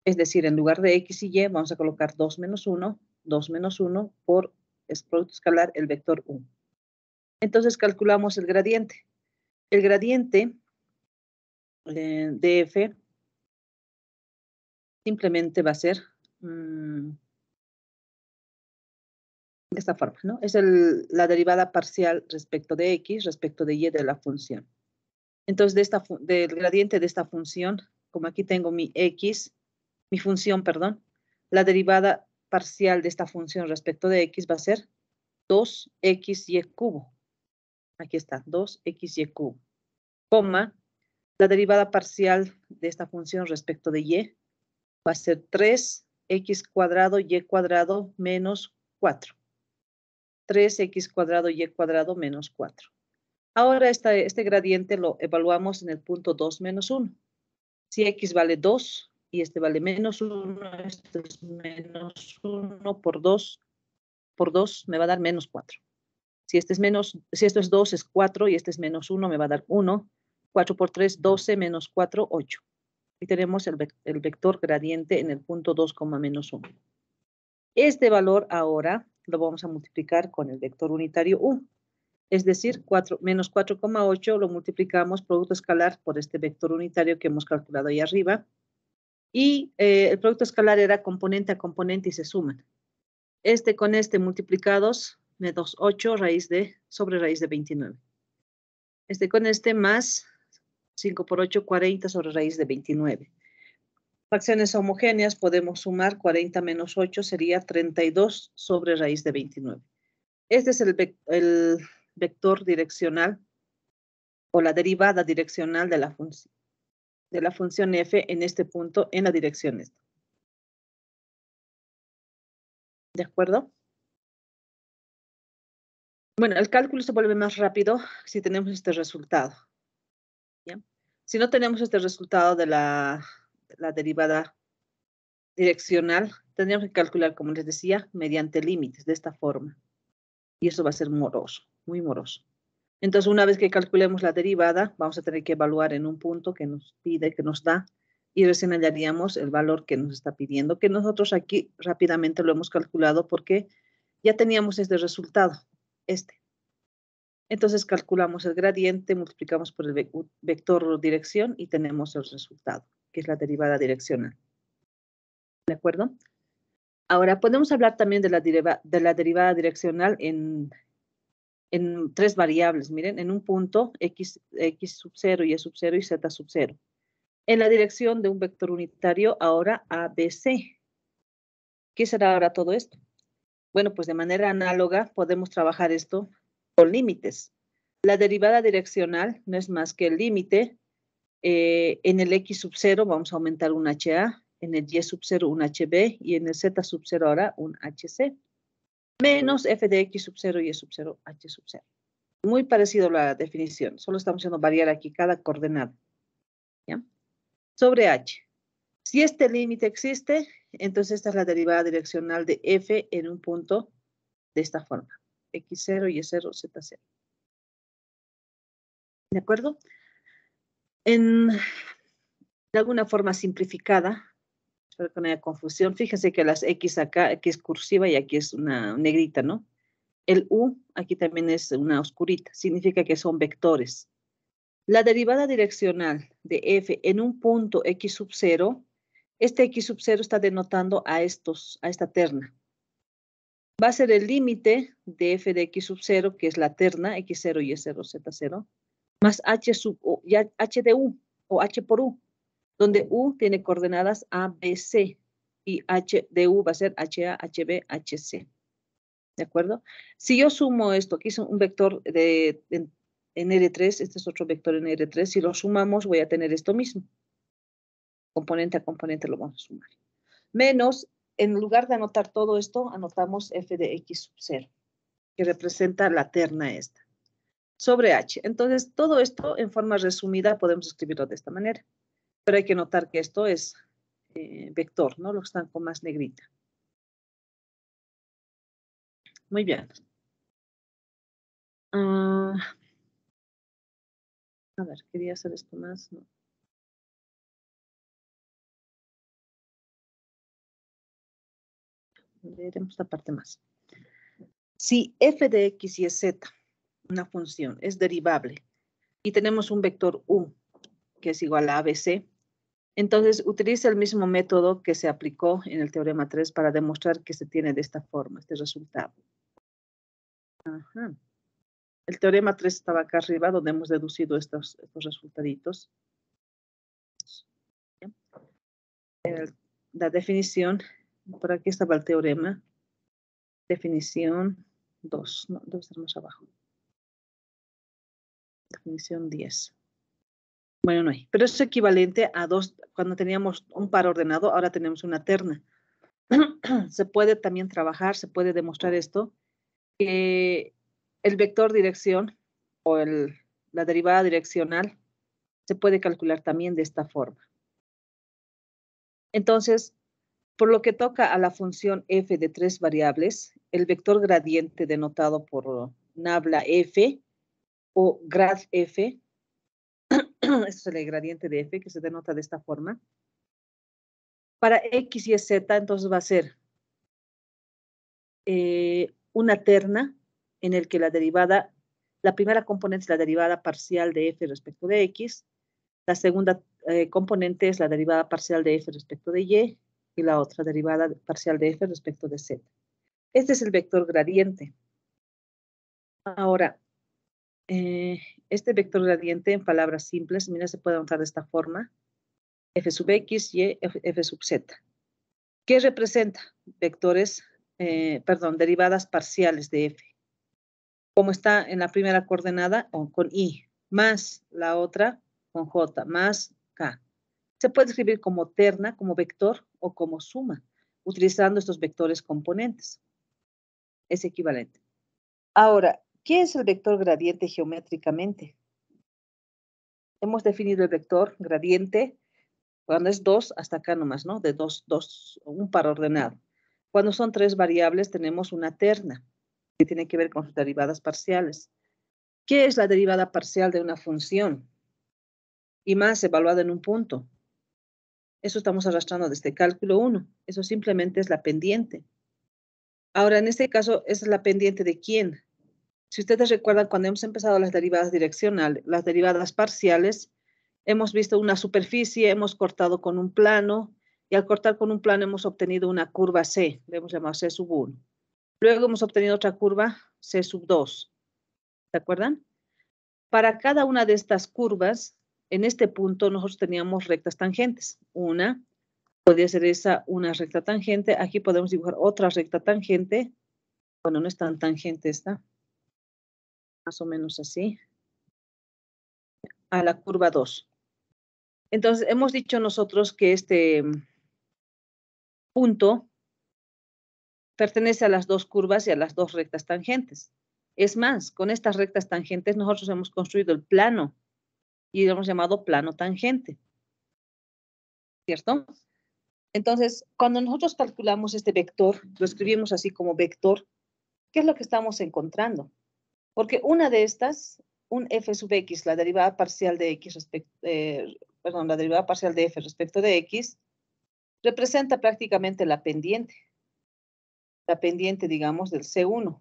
Speaker 2: Es decir, en lugar de x y y, vamos a colocar 2 menos 1, 2 menos 1 por producto escalar el vector 1. Entonces calculamos el gradiente. El gradiente eh, de f simplemente va a ser mm, de esta forma, ¿no? Es la derivada parcial respecto de x, respecto de y de la función. Entonces, del gradiente de esta función, como aquí tengo mi x, mi función, perdón, la derivada parcial de esta función respecto de x va a ser 2xy cubo. Aquí está, 2xy cubo. Coma, la derivada parcial de esta función respecto de y va a ser 3x cuadrado y cuadrado menos 4. 3x cuadrado y e cuadrado menos 4. Ahora este gradiente lo evaluamos en el punto 2 menos 1. Si x vale 2 y este vale menos 1, este es menos 1 por 2, por 2 me va a dar menos 4. Si, este es si esto es 2 es 4 y este es menos 1 me va a dar 1. 4 por 3, 12 menos 4, 8. Y tenemos el, el vector gradiente en el punto 2, menos 1. Este valor ahora lo vamos a multiplicar con el vector unitario U. Es decir, 4, menos 4,8 lo multiplicamos producto escalar por este vector unitario que hemos calculado ahí arriba. Y eh, el producto escalar era componente a componente y se suman. Este con este multiplicados, menos 8 raíz de, sobre raíz de 29. Este con este más 5 por 8, 40 sobre raíz de 29. Fracciones homogéneas podemos sumar 40 menos 8 sería 32 sobre raíz de 29. Este es el, vector direccional o la derivada direccional de la, de la función f en este punto en la dirección esta.
Speaker 3: ¿De acuerdo? Bueno, el cálculo se vuelve más
Speaker 2: rápido si tenemos este resultado. Si no tenemos este resultado de la la derivada direccional, tendríamos que calcular, como les decía, mediante límites, de esta forma. Y eso va a ser moroso, muy moroso. Entonces, una vez que calculemos la derivada, vamos a tener que evaluar en un punto que nos pide, que nos da, y recién hallaríamos el valor que nos está pidiendo, que nosotros aquí rápidamente lo hemos calculado porque ya teníamos este resultado, este. Entonces calculamos el gradiente, multiplicamos por el vector dirección y tenemos el resultado que es la derivada direccional. ¿De acuerdo? Ahora podemos hablar también de la, de la derivada direccional en, tres variables, miren, en un punto x, x sub 0, y e sub 0 y z sub 0. En la dirección de un vector unitario, ahora ABC. ¿Qué será ahora todo esto? Bueno, pues de manera análoga podemos trabajar esto con límites. La derivada direccional no es más que el límite eh, en el X sub 0 vamos a aumentar un HA, en el Y sub 0 un HB y en el Z sub 0 ahora un HC. Menos f de X sub 0, Y e sub 0, H sub 0. Muy parecido a la definición, solo estamos haciendo variar aquí cada coordenada. ¿ya? Sobre H. Si este límite existe, entonces esta es la derivada direccional de f en un punto de esta forma. X0, Y0, Z0. ¿De acuerdo? En, de alguna forma simplificada, con haya confusión, fíjense que las X acá, aquí es cursiva y aquí es una negrita, ¿no? El U aquí también es una oscurita, significa que son vectores. La derivada direccional de f en un punto x sub 0, este x sub 0 está denotando a, estos, a esta terna. Va a ser el límite de f de x sub 0, que es la terna, x0, y 0 z0, más H sub U, de U o H por U, donde U tiene coordenadas A, B, C y H de U va a ser HA, HB, HC. ¿De acuerdo? Si yo sumo esto, aquí es un vector de, en, R3, este es otro vector en R3, si lo sumamos voy a tener esto mismo. Componente a componente lo vamos a sumar. Menos, en lugar de anotar todo esto, anotamos f de x sub 0, que representa la terna esta sobre H. Entonces, todo esto en forma resumida podemos escribirlo de esta manera. Pero hay que notar que esto es eh, vector, ¿no? Lo que están con más negrita.
Speaker 1: Muy bien. Ah, a ver, quería hacer esto más.
Speaker 2: Veremos la parte más. Si f de x y z una función, es derivable. Y tenemos un vector U, que es igual a ABC. Entonces, utiliza el mismo método que se aplicó en el teorema 3 para demostrar que se tiene de esta forma este resultado. El teorema 3 estaba acá arriba, donde hemos deducido estos, estos resultaditos. la definición, por aquí estaba el teorema. Definición 2, no, debe estar más abajo definición 10. Bueno, no hay, pero es equivalente a dos, cuando teníamos un par ordenado, ahora tenemos una terna. se puede también trabajar, se puede demostrar esto, que el vector dirección o el, la derivada direccional se puede calcular también de esta forma. Entonces, por lo que toca a la función f de tres variables, el vector gradiente denotado por nabla f o grad F. Este es el gradiente de F que se denota de esta forma. Para X y Z, entonces va a ser eh, una terna en el que la derivada, la primera componente es la derivada parcial de F respecto de X, la segunda eh, componente es la derivada parcial de F respecto de Y y la otra derivada parcial de F respecto de Z. Este es el vector gradiente. Ahora, eh, este vector gradiente, en palabras simples, mira, se puede usar de esta forma. F sub X, Y, F, sub Z. ¿Qué representa? Vectores, eh, perdón, derivadas parciales de F. Como está en la primera coordenada, con I, más la otra con J, más K. Se puede escribir como terna, como vector o como suma, utilizando estos vectores componentes. Es equivalente. Ahora, ¿Qué es el vector gradiente geométricamente? Hemos definido el vector gradiente cuando es 2 hasta acá nomás, ¿no? De 2, 2, un par ordenado. Cuando son tres variables tenemos una terna que tiene que ver con sus derivadas parciales. ¿Qué es la derivada parcial de una función? Y más evaluada en un punto. Eso estamos arrastrando desde cálculo 1. Eso simplemente es la pendiente. Ahora, en este caso, ¿es la pendiente de quién? Si ustedes recuerdan, cuando hemos empezado las derivadas direccionales, las derivadas parciales, hemos visto una superficie, hemos cortado con un plano, y al cortar con un plano hemos obtenido una curva C, le hemos llamado C sub 1. Luego hemos obtenido otra curva C sub 2. ¿Se acuerdan? Para cada una de estas curvas, en este punto nosotros teníamos rectas tangentes. Una, podría ser esa una recta tangente. Aquí podemos dibujar otra recta tangente. Bueno, no es tan tangente esta más o menos así, a la curva 2. Entonces, hemos dicho nosotros que este mm, punto pertenece a las dos curvas y a las dos rectas tangentes. Es más, con estas rectas tangentes nosotros hemos construido el plano y lo hemos llamado plano tangente. ¿Cierto? Entonces, cuando nosotros calculamos este vector, lo escribimos así como vector, ¿qué es lo que estamos encontrando? Porque una de estas, un f sub x, la derivada parcial de x respecto, eh, perdón, la derivada parcial de f respecto de x, representa prácticamente la pendiente, la pendiente, digamos, del C1,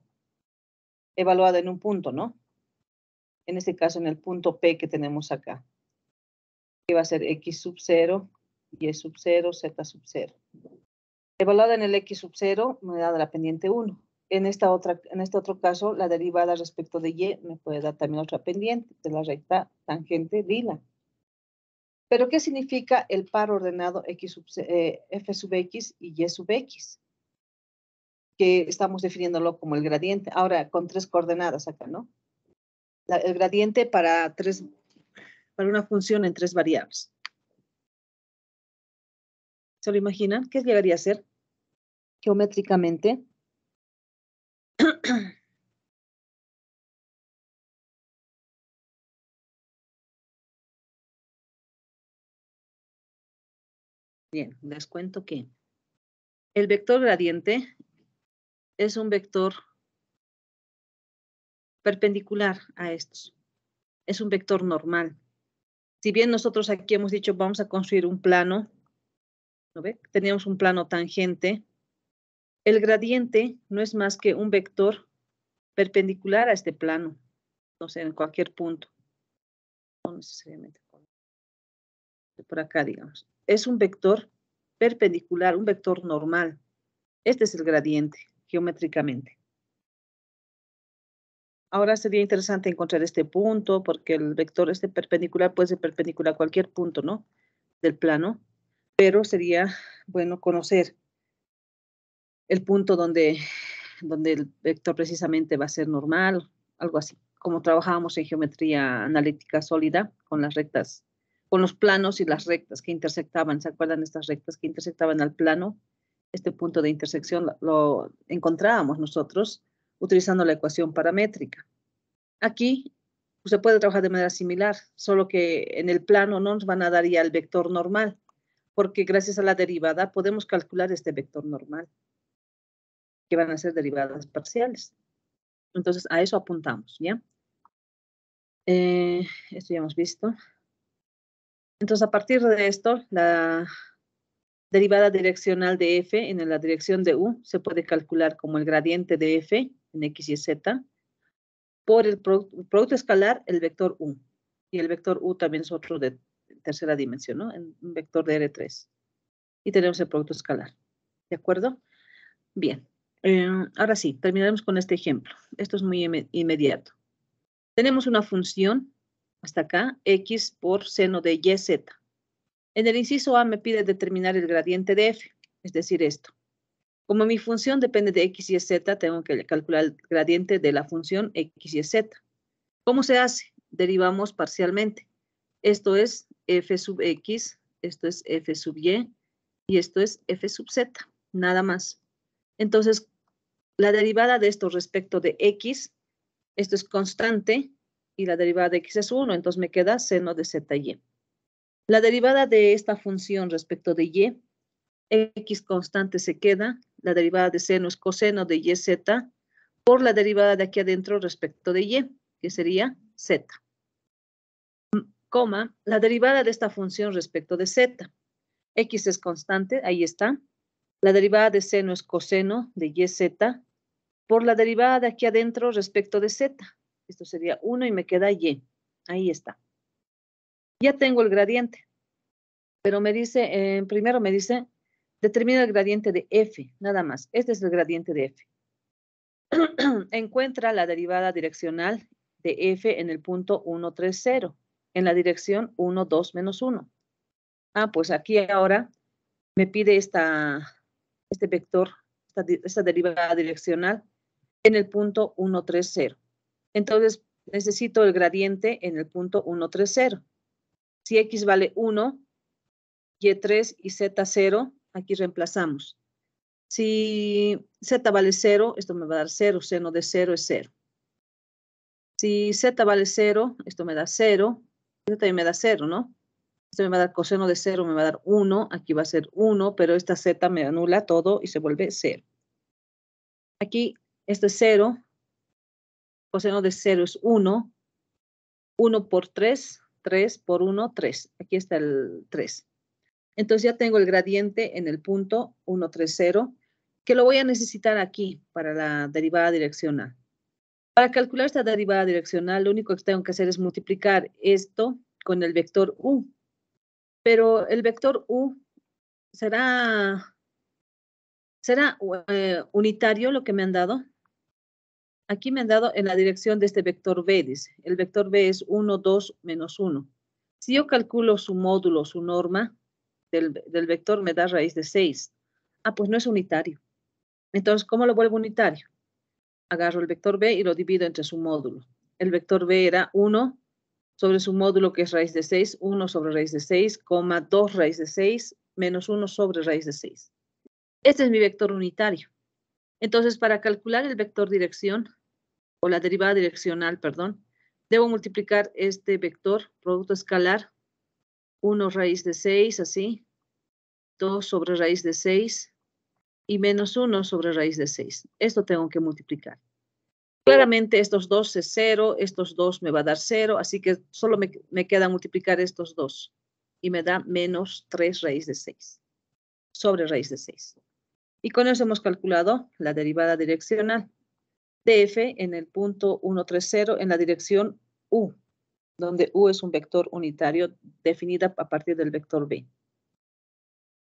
Speaker 2: evaluada en un punto, ¿no? En este caso, en el punto P que tenemos acá, que va a ser X sub 0, Y e sub 0, Z sub 0. Evaluada en el X sub 0, me da la pendiente 1 en, esta otra, en este otro caso, la derivada respecto de y me puede dar también otra pendiente de la recta tangente lila. Pero, ¿qué significa el par ordenado x eh, f sub x y y sub x? Que estamos definiéndolo como el gradiente, ahora con tres coordenadas acá, ¿no? el gradiente para, tres, para una función en tres variables. ¿Se lo imaginan? ¿Qué llegaría a ser geométricamente?
Speaker 1: Bien, les cuento que el vector gradiente
Speaker 2: es un vector perpendicular a estos. Es un vector normal. Si bien nosotros aquí hemos dicho vamos a construir un plano, ¿no Teníamos un plano tangente. El gradiente no es más que un vector perpendicular a este plano. Entonces, en cualquier punto. No necesariamente por acá, digamos es un vector perpendicular, un vector normal. Este es el gradiente geométricamente. Ahora sería interesante encontrar este punto porque el vector este perpendicular puede ser perpendicular a cualquier punto, ¿no? Del plano, pero sería bueno conocer el punto donde, donde el vector precisamente va a ser normal, algo así, como trabajábamos en geometría analítica sólida con las rectas con los planos y las rectas que intersectaban. ¿Se acuerdan estas rectas que intersectaban al plano? Este punto de intersección lo encontrábamos nosotros utilizando la ecuación paramétrica. Aquí pues, se puede trabajar de manera similar, solo que en el plano no nos van a dar ya el vector normal, porque gracias a la derivada podemos calcular este vector normal, que van a ser derivadas parciales. Entonces, a eso apuntamos, ¿ya? Eh, esto ya hemos visto. Entonces, a partir de esto, la derivada direccional de f en la dirección de u se puede calcular como el gradiente de f en x y z por el producto escalar, el vector u. Y el vector u también es otro de tercera dimensión, ¿no? Un vector de R3. Y tenemos el producto escalar. ¿De acuerdo? Bien. Eh, ahora sí, terminaremos con este ejemplo. Esto es muy inmediato. Tenemos una función hasta acá, x por seno de yz. En el inciso A me pide determinar el gradiente de f, es decir, esto. Como mi función depende de x y z, tengo que calcular el gradiente de la función x y z. ¿Cómo se hace? Derivamos parcialmente. Esto es f sub x, esto es f sub y, y esto es f sub z, nada más. Entonces, la derivada de esto respecto de x, esto es constante, y la derivada de x es 1, entonces me queda seno de zy. La derivada de esta función respecto de y, x constante se queda, la derivada de seno es coseno de y z por la derivada de aquí adentro respecto de y, que sería z. Coma, la derivada de esta función respecto de z. x es constante, ahí está. La derivada de seno es coseno de y z por la derivada de aquí adentro respecto de z, esto sería 1 y me queda Y. Ahí está. Ya tengo el gradiente. Pero me dice, eh, primero me dice, determina el gradiente de F, nada más. Este es el gradiente de F. Encuentra la derivada direccional de F en el punto 1, 3, 0, en la dirección 1, 2, menos 1. Ah, pues aquí ahora me pide esta, este vector, esta, esta derivada direccional en el punto 1, 3, 0. Entonces, necesito el gradiente en el punto 1, 3, 0. Si x vale 1, y3 y z0, aquí reemplazamos. Si z vale 0, esto me va a dar 0, seno de 0 es 0. Si z vale 0, esto me da 0, esto también me da 0, ¿no? Esto me va a dar coseno de 0, me va a dar 1, aquí va a ser 1, pero esta z me anula todo y se vuelve 0. Aquí, esto es 0, coseno pues, de 0 es 1, 1 por 3, 3 por 1, 3. Aquí está el 3. Entonces ya tengo el gradiente en el punto 1, 3, 0, que lo voy a necesitar aquí para la derivada direccional. Para calcular esta derivada direccional, lo único que tengo que hacer es multiplicar esto con el vector u. Pero el vector u será, será eh, unitario lo que me han dado aquí me han dado en la dirección de este vector B, dice. El vector B es 1, 2, menos 1. Si yo calculo su módulo, su norma del, vector, me da raíz de 6. Ah, pues no es unitario. Entonces, ¿cómo lo vuelvo unitario? Agarro el vector B y lo divido entre su módulo. El vector B era 1 sobre su módulo, que es raíz de 6, 1 sobre raíz de 6, 2 raíz de 6, menos 1 sobre raíz de 6. Este es mi vector unitario. Entonces, para calcular el vector dirección, o la derivada direccional, perdón, debo multiplicar este vector, producto escalar, 1 raíz de 6, así, 2 sobre raíz de 6 y menos 1 sobre raíz de 6. Esto tengo que multiplicar. Claramente estos dos es 0, estos dos me va a dar 0, así que solo me, queda multiplicar estos dos y me da menos 3 raíz de 6 sobre raíz de 6. Y con eso hemos calculado la derivada direccional. DF en el punto 130 en la dirección U, donde U es un vector unitario definida a partir del vector B.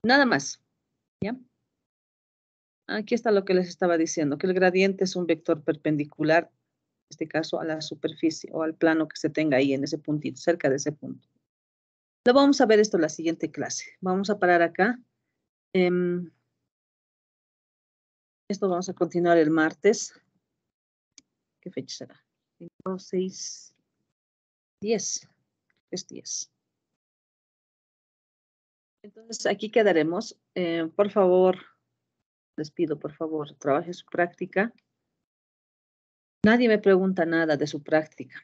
Speaker 2: Nada más. ¿ya? Aquí está lo que les estaba diciendo, que el gradiente es un vector perpendicular, en este caso a la superficie o al plano que se tenga ahí en ese puntito, cerca de ese punto. Lo vamos a ver esto en la siguiente clase. Vamos a parar acá. Em, esto vamos a continuar el martes. ¿Qué fecha será? 5, 6,
Speaker 3: 10. Es 10.
Speaker 2: Entonces aquí quedaremos. Eh, por favor, les pido, por favor, trabaje su práctica. Nadie me pregunta nada de su práctica.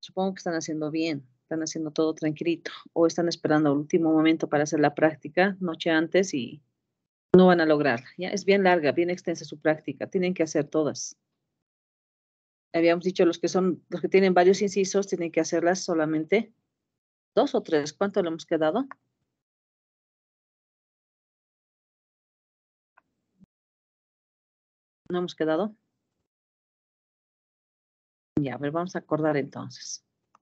Speaker 2: Supongo que están haciendo bien, están haciendo todo tranquilito o están esperando al último momento para hacer la práctica noche antes y no van a lograr. ¿ya? Es bien larga, bien extensa su práctica, tienen que hacer todas habíamos dicho, los que son, los que tienen varios incisos tienen que hacerlas solamente dos o tres. ¿Cuánto le hemos quedado?
Speaker 1: ¿No hemos quedado? Ya, a ver, vamos a acordar entonces.